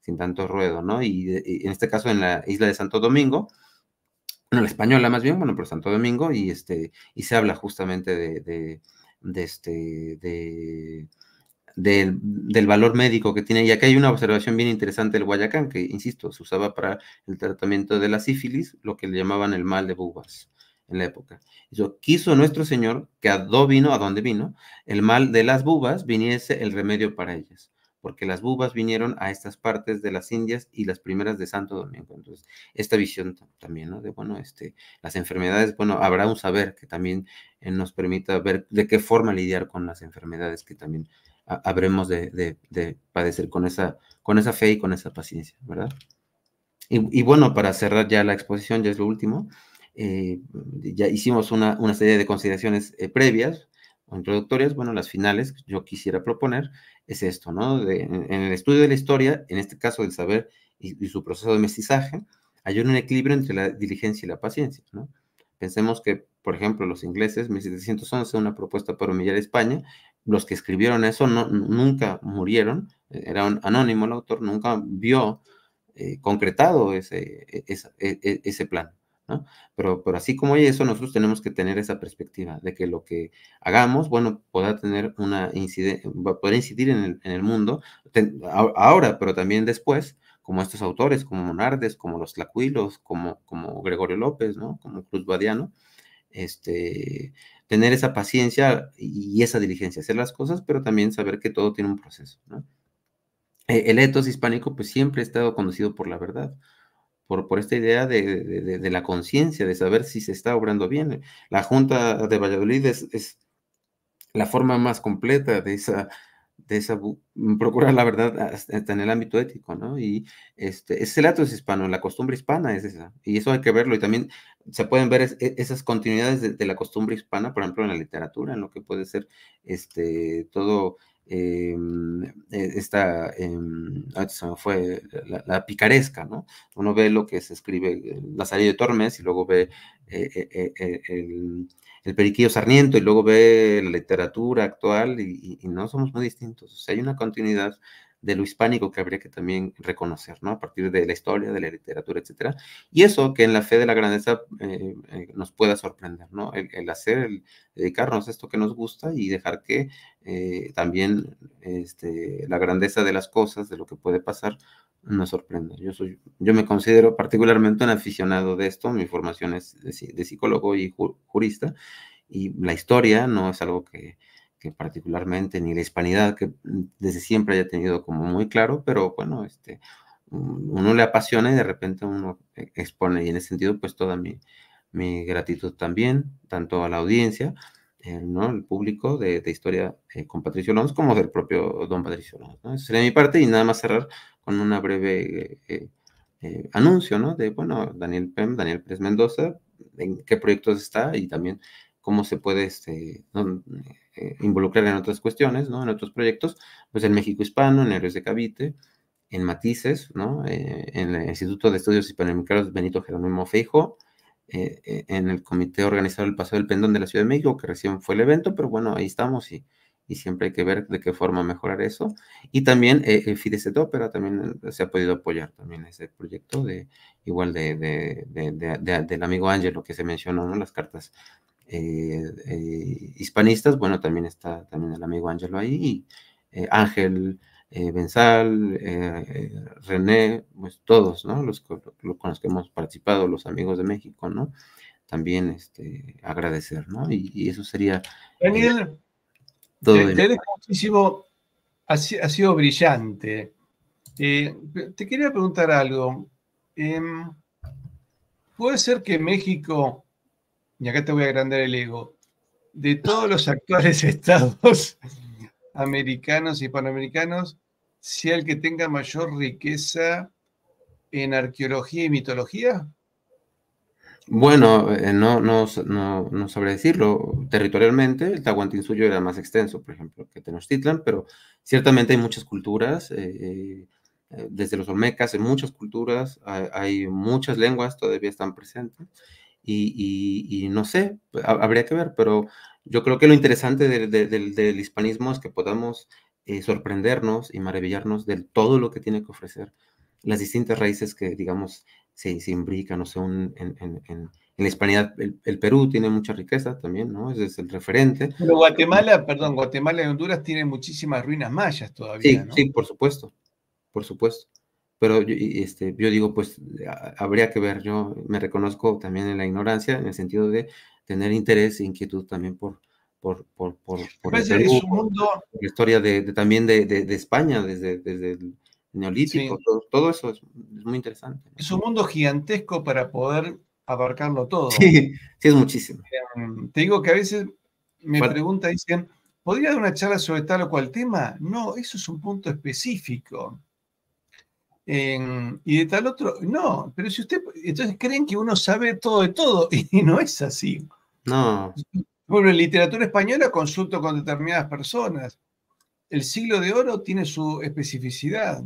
[SPEAKER 2] sin tanto ruedo, ¿no? Y, eh, en este caso en la isla de Santo Domingo, no, la española más bien, bueno, por Santo Domingo, y este, y se habla justamente de, este, de, del valor médico que tiene. Y acá hay una observación bien interesante del Guayacán, que, insisto, se usaba para el tratamiento de la sífilis, lo que le llamaban el mal de bubas en la época. Yo quiso nuestro Señor que a dónde vino, a donde vino, el mal de las bubas viniese el remedio para ellas porque las bubas vinieron a estas partes de las Indias y las primeras de Santo Domingo. Entonces, esta visión también, ¿no? De, bueno, este, las enfermedades, bueno, habrá un saber que también eh, nos permita ver de qué forma lidiar con las enfermedades que también habremos de, padecer con esa, con esa fe y con esa paciencia, ¿verdad? Y, bueno, para cerrar ya la exposición, ya es lo último, eh, ya hicimos una, serie de consideraciones eh, previas, o introductorias, bueno, las finales, yo quisiera proponer, es esto, ¿no? en, el estudio de la historia, en este caso del saber y, su proceso de mestizaje, hay un equilibrio entre la diligencia y la paciencia, ¿no? Pensemos que, por ejemplo, los ingleses, 1711, una propuesta para humillar a España, los que escribieron eso no, nunca murieron, eh, era un anónimo el autor, nunca vio eh, concretado ese e, e, e, plan. Pero, pero así como hay eso, nosotros tenemos que tener esa perspectiva de que lo que hagamos, bueno, pueda tener una incidencia, poder incidir en el, mundo, ahora, pero también después, como estos autores, como Monardes, como los Tlacuilos, como, como Gregorio López, ¿no? Como Cruz Badiano, este, tener esa paciencia y esa diligencia, hacer las cosas, pero también saber que todo tiene un proceso, e-, El etos hispánico, pues siempre ha estado conducido por la verdad, por, esta idea de, la conciencia, de saber si se está obrando bien. La Junta de Valladolid es, la forma más completa de esa, de esa mm, procurar la verdad hasta en el ámbito ético, ¿no? Y este, es el hispano, la costumbre hispana es esa, y eso hay que verlo, y también se pueden ver e, esas continuidades de, la costumbre hispana, por ejemplo, en la literatura, en lo que puede ser este, todo Em, eh, esta, em, fue la, picaresca, ¿no? Uno ve lo que se escribe eh, Lazarillo de Tormes y luego ve eh, el, periquillo Sarniento y luego ve la literatura actual y, no somos muy distintos. O sea, hay una continuidad de lo hispánico que habría que también reconocer, ¿no? A partir de la historia, de la literatura, etcétera. Y eso que en la fe de la grandeza eh, eh, nos pueda sorprender, ¿no? El, hacer, el dedicarnos a esto que nos gusta y dejar que eh, también este, la grandeza de las cosas, de lo que puede pasar, nos sorprenda. Yo, soy, yo me considero particularmente un aficionado de esto, mi formación es de, psicólogo y jurista, y la historia no es algo que que particularmente ni la hispanidad que desde siempre haya tenido como muy claro, pero bueno, este, uno le apasiona y de repente uno e, expone y en ese sentido pues toda mi, mi gratitud también, tanto a la audiencia, eh, ¿no? El público de, historia eh, con Patricio López, como del propio don Patricio López, ¿no? sería mi parte y nada más cerrar con una breve eh, anuncio, ¿no? De, bueno, Daniel Pem, Daniel Pérez Mendoza, en qué proyectos está y también cómo se puede, este, eh, involucrar en otras cuestiones, ¿no? En otros proyectos, pues en México Hispano, en Héroes de Cavite, en Matices, ¿no? Eh, en el Instituto de Estudios Hispanoamericanos Benito Jerónimo Feijo, eh, en el comité organizado del Paseo del Pendón de la Ciudad de México, que recién fue el evento, pero bueno, ahí estamos y, y siempre hay que ver de qué forma mejorar eso. Y también el Fides también se ha podido apoyar también ese proyecto de igual de, del amigo Ángelo que se mencionó, en Las cartas eh, eh, hispanistas, bueno, también está también el amigo Ángelo ahí, eh, Ángel Benzal, René, pues todos, ¿no? Los, con los que hemos participado, los amigos de México, ¿no? También este, agradecer, ¿no? Y, eso
[SPEAKER 1] sería... Daniel, ha, sido brillante. te quería preguntar algo. Em, ¿Puede ser que México y acá te voy a agrandar el ego, de todos los actuales <laughs> estados americanos y panamericanos, sea el que tenga mayor riqueza en arqueología y mitología?
[SPEAKER 2] Bueno, eh, no, no, no, sabré decirlo. Territorialmente, el Tahuantinsuyo era más extenso, por ejemplo, que Tenochtitlan, pero ciertamente hay muchas culturas, eh, eh, desde los Olmecas, en muchas culturas, hay, muchas lenguas todavía están presentes y, no sé, pues, habría que ver, pero yo creo que lo interesante del hispanismo es que podamos eh, sorprendernos y maravillarnos de todo lo que tiene que ofrecer, las distintas raíces que, digamos, se, se imbrican o sea, en, la hispanidad. El, Perú tiene mucha riqueza también, ¿no? Ese es el referente.
[SPEAKER 1] Pero Guatemala, perdón, Guatemala y Honduras tienen muchísimas ruinas mayas todavía. Sí,
[SPEAKER 2] sí, por supuesto, por supuesto pero yo, este, yo digo, pues habría que ver, yo me reconozco también en la ignorancia, en el sentido de tener interés e inquietud también por, mundo... la historia de, también de, España,
[SPEAKER 1] desde, el neolítico, todo, eso es, muy interesante. Es un mundo gigantesco para poder abarcarlo todo. Sí, es muchísimo. Em, te digo que a veces me pregunta dicen, ¿podría dar una charla sobre tal o cual tema? No, eso es un punto específico y de tal otro, no, pero si usted, entonces creen que uno sabe todo de todo, <laughs> y no es así. No. Bueno, en literatura española consulto con determinadas personas. El siglo de oro tiene su especificidad.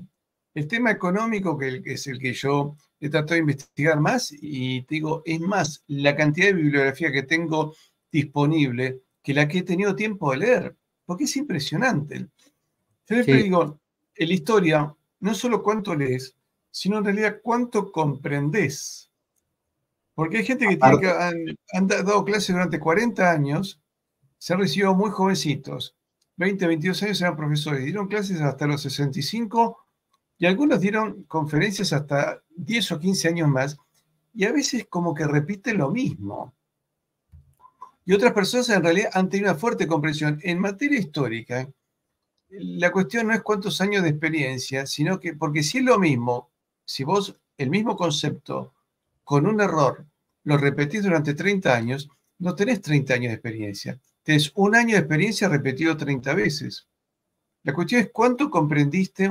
[SPEAKER 1] El tema económico, que es el que yo he tratado de investigar más, y digo, es más la cantidad de bibliografía que tengo disponible que la que he tenido tiempo de leer, porque es impresionante. Yo digo, en la historia, no solo cuánto lees, sino en realidad cuánto comprendés. Porque hay gente que, tiene han, dado clases durante 40 años, se han recibido muy jovencitos, 20, 22 años eran profesores, dieron clases hasta los 65 y algunos dieron conferencias hasta 10 o 15 años más y a veces como que repiten lo mismo. Y otras personas en realidad han tenido una fuerte comprensión en materia histórica, la cuestión no es cuántos años de experiencia, sino que, porque si es lo mismo, si vos el mismo concepto con un error lo repetís durante 30 años, no tenés 30 años de experiencia. Tenés un año de experiencia repetido 30 veces. La cuestión es cuánto comprendiste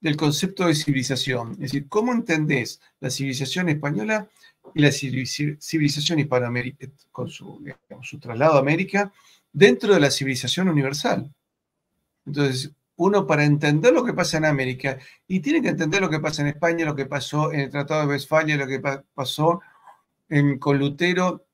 [SPEAKER 1] del concepto de civilización. Es decir, cómo entendés la civilización española y la civilización hispanoamericana, eh, con su, su traslado a América, dentro de la civilización universal. Entonces, uno para entender lo que pasa en América y tiene que entender lo que pasa en España, lo que pasó en el Tratado de Westfalia, lo que pasó en, con Lutero,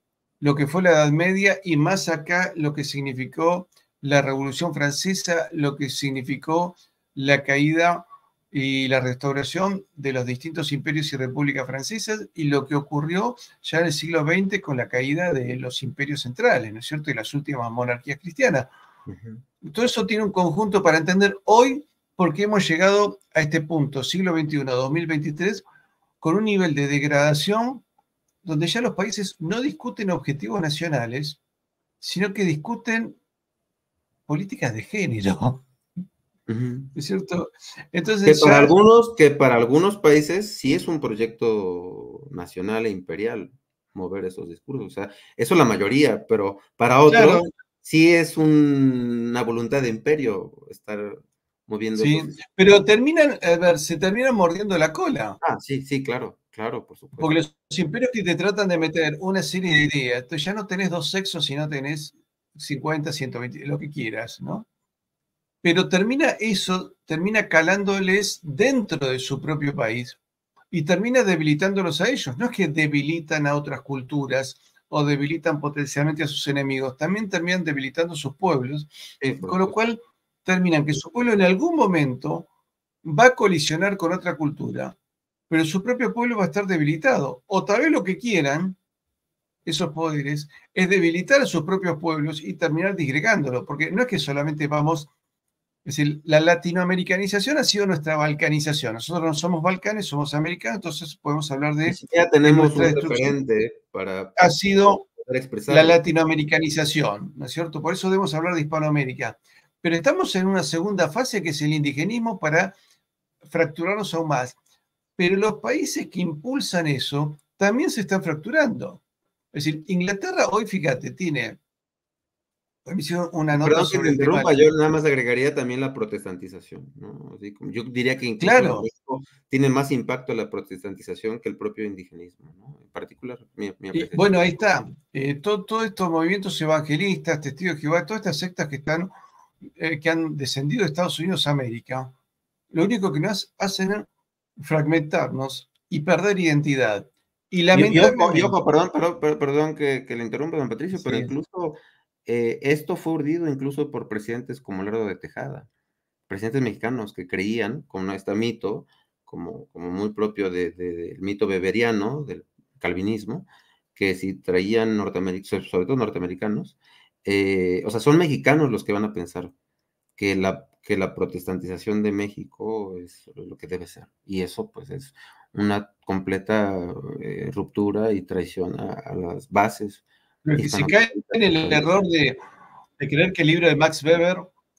[SPEAKER 1] lo que fue la Edad Media y más acá lo que significó la Revolución Francesa, lo que significó la caída y la restauración de los distintos imperios y repúblicas francesas y lo que ocurrió ya en el siglo XX con la caída de los imperios centrales, ¿no es cierto?, y las últimas monarquías cristianas. Todo eso tiene un conjunto para entender hoy porque hemos llegado a este punto, siglo XXI, 2023, con un nivel de degradación donde ya los países no discuten objetivos nacionales, sino que discuten políticas de género. ¿Es cierto? Entonces, para, algunos,
[SPEAKER 2] que para algunos países sí es un proyecto nacional e imperial mover esos discursos. O sea, eso la mayoría, pero para otros sí es una voluntad de imperio estar moviendo. Sí,
[SPEAKER 1] pero terminan, a ver, se terminan mordiendo la cola. Ah, sí, sí, claro, claro, por supuesto. Porque los imperios que te tratan de meter una serie de ideas, tú ya no tenés dos sexos, si no tenés 50, 120, lo que quieras, ¿no? Pero termina eso, termina calándoles dentro de su propio país y termina debilitándolos a ellos. No es que debilitan a otras culturas, o debilitan potencialmente a sus enemigos, también terminan debilitando sus pueblos, eh, con lo cual terminan que su pueblo en algún momento va a colisionar con otra cultura, pero su propio pueblo va a estar debilitado. O tal vez lo que quieran esos poderes es debilitar a sus propios pueblos y terminar disgregándolos, porque no es que solamente vamos es decir, la latinoamericanización ha sido nuestra balcanización. Nosotros no somos balcanes, somos americanos, entonces podemos hablar de. Ya tenemos tres un referente para. Ha sido la latinoamericanización, ¿no es cierto? Por eso debemos hablar de Hispanoamérica. Pero estamos en una segunda fase que es el indigenismo para fracturarnos aún más. Pero los países que impulsan eso también se están fracturando. Es decir, Inglaterra hoy, fíjate, tiene una Perdón sobre me interrumpa, yo nada
[SPEAKER 2] más agregaría también la protestantización. Yo diría que incluso claro. tiene más impacto la protestantización que el propio indigenismo, en particular. Mi, bueno, ahí
[SPEAKER 1] está. Eh, todos todo estos movimientos evangelistas, testigos de Jehová, todas estas sectas que, están, eh, que han descendido de Estados Unidos a América, lo único que nos hacen es fragmentarnos y perder identidad. Y, lamentablemente... ojo,
[SPEAKER 2] perdón, perdón, que, le interrumpa, don Patricio, pero incluso eh, esto fue urdido incluso por presidentes como Lerdo de Tejada, presidentes mexicanos que creían, con este mito, como, muy propio del mito beberiano, del calvinismo, que si traían norteamericanos, sobre todo norteamericanos, eh, o sea, son mexicanos los que van a pensar que la, que la protestantización de México es lo que debe ser. Y eso pues es una completa eh, ruptura y traición a las bases pero que se cae
[SPEAKER 1] en el error de, creer que el libro de Max Weber,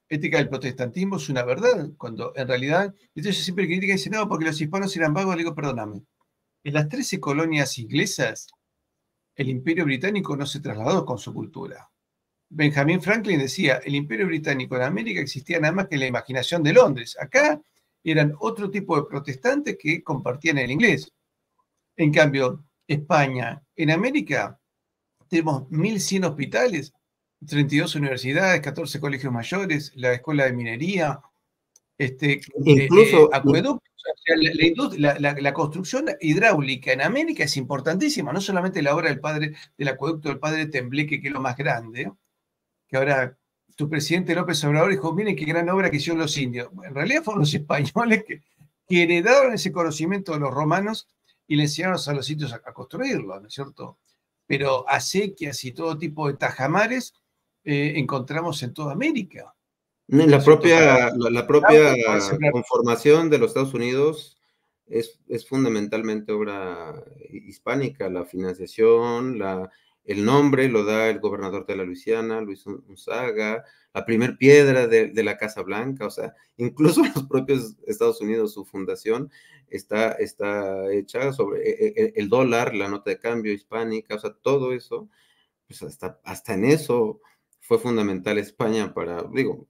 [SPEAKER 1] Ética del Protestantismo, es una verdad, cuando en realidad, entonces siempre critica y dice, no, porque los hispanos eran vagos, le digo, perdóname. En las 13 colonias inglesas, el imperio británico no se trasladó con su cultura. Benjamin Franklin decía, el imperio británico en América existía nada más que en la imaginación de Londres. Acá eran otro tipo de protestantes que compartían el inglés. En cambio, España en América tenemos 1.100 hospitales, 32 universidades, 14 colegios mayores, la escuela de minería, este, eh, incluso eh, acueductos. la, construcción hidráulica en América es importantísima, no solamente la obra del padre del acueducto del padre Tembleque, que es lo más grande, que ahora tu presidente López Obrador dijo, miren qué gran obra que hicieron los indios. En realidad fueron los <laughs> españoles quienes que ese conocimiento a los romanos y le enseñaron a los indios a construirlo, ¿no es cierto? pero acequias y todo tipo de tajamares eh, encontramos en toda América.
[SPEAKER 2] La propia, propia conformación de los Estados Unidos es, es fundamentalmente obra eh, hispánica, la financiación, la, el nombre lo da el gobernador de la Luisiana, Luis Gonzaga, la primer piedra de, la Casa Blanca, o sea, <laughs> incluso los propios Estados Unidos, su fundación está, está hecha sobre e, e, e, el, dólar, la nota de cambio hispánica, o sea, todo eso, pues hasta en eso fue fundamental España para, digo,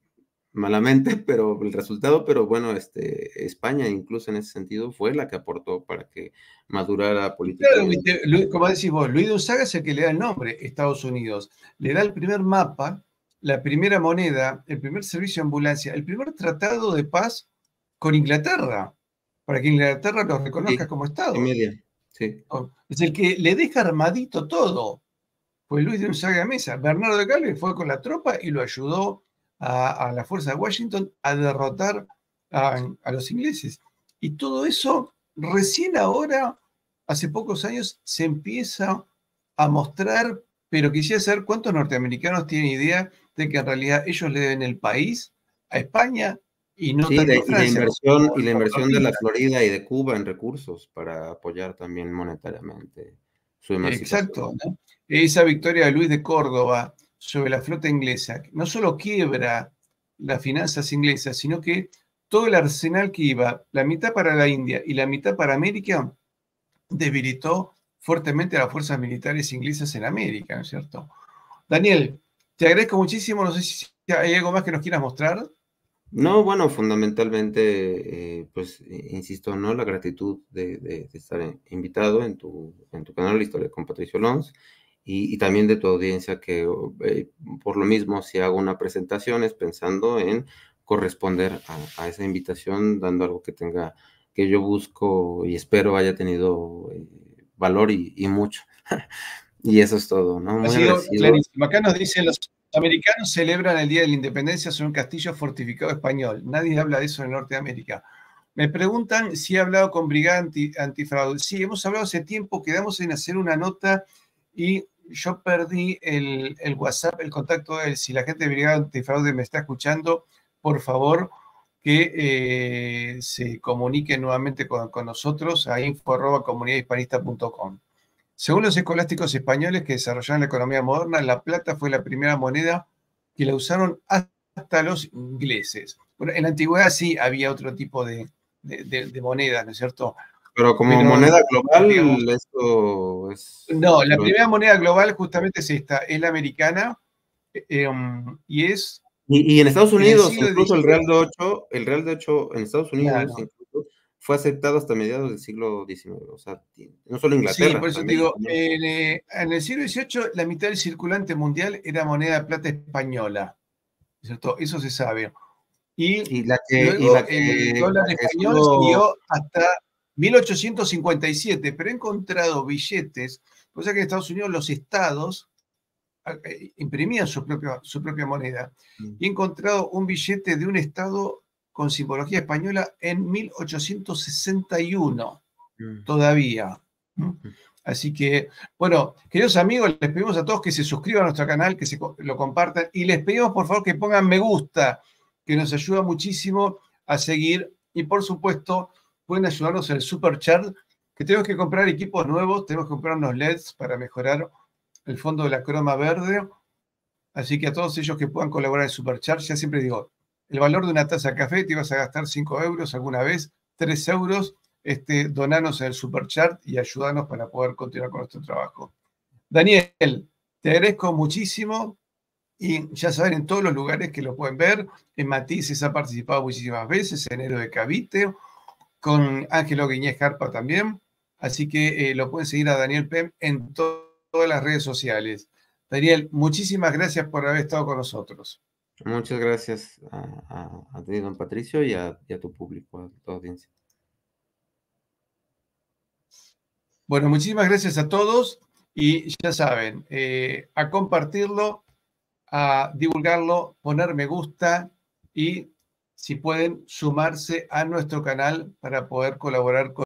[SPEAKER 2] malamente, <laughs> pero el resultado, pero bueno, este, España incluso en ese sentido fue la que aportó para que madurara política.
[SPEAKER 1] Claro, como decís vos, Luis de Unzaga es el que le da el nombre, Estados Unidos, le da el primer mapa, la primera moneda, el primer servicio de ambulancia, el primer tratado de paz con Inglaterra, para que Inglaterra lo reconozca como Estado. Es el que le deja armadito todo. Pues Luis de a Mesa. Bernardo de Calvi fue con la tropa y lo ayudó a, la fuerza de Washington a derrotar a, los ingleses. Y todo eso recién ahora, hace pocos años, se empieza a mostrar, pero quisiera saber cuántos norteamericanos tienen idea de que en realidad ellos le deben el país a España y no de, la inversión y la inversión de la Florida
[SPEAKER 2] y de Cuba en recursos para apoyar también monetariamente su emancipación.
[SPEAKER 1] Exacto. Esa victoria de Luis de Córdoba sobre la flota inglesa. No solo quiebra las finanzas inglesas, sino que todo el arsenal que iba, la mitad para la India y la mitad para América, debilitó fuertemente a las fuerzas militares inglesas en América, ¿no es cierto? Daniel, te agradezco muchísimo. No sé si hay algo más que nos quieras mostrar.
[SPEAKER 2] No, bueno, fundamentalmente, eh, pues, eh, insisto, ¿no? La gratitud de, estar invitado en tu, canal, la historia con Patricio Lons y, también de tu audiencia, que oh, eh, por lo mismo, si hago una presentación, es pensando en corresponder a, esa invitación, dando algo que tenga, que yo busco y espero haya tenido eh, valor y, mucho. <laughs> y eso es todo, ¿no? Muy clarísimo.
[SPEAKER 1] Acá nos dicen los americanos celebran el Día de la Independencia sobre un castillo fortificado español. Nadie habla de eso en Norteamérica. Me preguntan si he hablado con Brigada anti, Antifraude. Sí, hemos hablado hace tiempo, quedamos en hacer una nota y yo perdí el, WhatsApp, el contacto de Si la gente de Brigada Antifraude me está escuchando, por favor que eh, se comunique nuevamente con, nosotros a info.comunidadhispanista.com. Según los escolásticos españoles que desarrollaron la economía moderna, la plata fue la primera moneda que la usaron hasta los ingleses. en la antigüedad sí había otro tipo de, moneda de monedas, ¿no es cierto?
[SPEAKER 2] Pero como moneda global, eso es... No, la primera
[SPEAKER 1] moneda global justamente es esta, es la americana, eh, em, y es...
[SPEAKER 2] Y, en Estados Unidos, el incluso el Real de 8, el Real de Ocho en Estados Unidos fue aceptado hasta mediados del siglo XIX, o sea, no solo Inglaterra. Sí, por eso te digo,
[SPEAKER 1] eh, en, el siglo XVIII la mitad del circulante mundial era moneda de plata española, ¿cierto? Eso se sabe. Y, y, la que, la el dólar español siguió hasta 1857, pero he encontrado billetes, o pues sea que en Estados Unidos los estados ah, eh, imprimían su, su propia moneda. Mm. Y he encontrado un billete de un estado con simbología española en 1861, mm. todavía. Mm. Así que, bueno, queridos amigos, les pedimos a todos que se suscriban a nuestro canal, que se, lo compartan y les pedimos por favor que pongan me gusta, que nos ayuda muchísimo a seguir y por supuesto pueden ayudarnos en el super chart que tenemos que comprar equipos nuevos, tenemos que comprar unos LEDs para mejorar el fondo de la croma verde. Así que a todos ellos que puedan colaborar en super el chart ya siempre digo, el valor de una taza de café te ibas a gastar 5 euros alguna vez, 3 euros, este, donanos en el super chat y ayudanos para poder continuar con nuestro trabajo. Daniel, te agradezco muchísimo y ya saben, en todos los lugares que lo pueden ver, en Matices ha participado muchísimas veces, en Héroe de Cavite, con Ángelo Guiñez Carpa también. Así que eh, lo pueden seguir a Daniel Pem en todas las redes sociales. Daniel, muchísimas gracias por haber estado con nosotros.
[SPEAKER 2] Muchas gracias a, ti, don Patricio, y a, tu público, a tu audiencia.
[SPEAKER 1] Bueno, muchísimas gracias a todos y ya saben, eh, a compartirlo, a divulgarlo, poner me gusta y si pueden sumarse a nuestro canal para poder colaborar con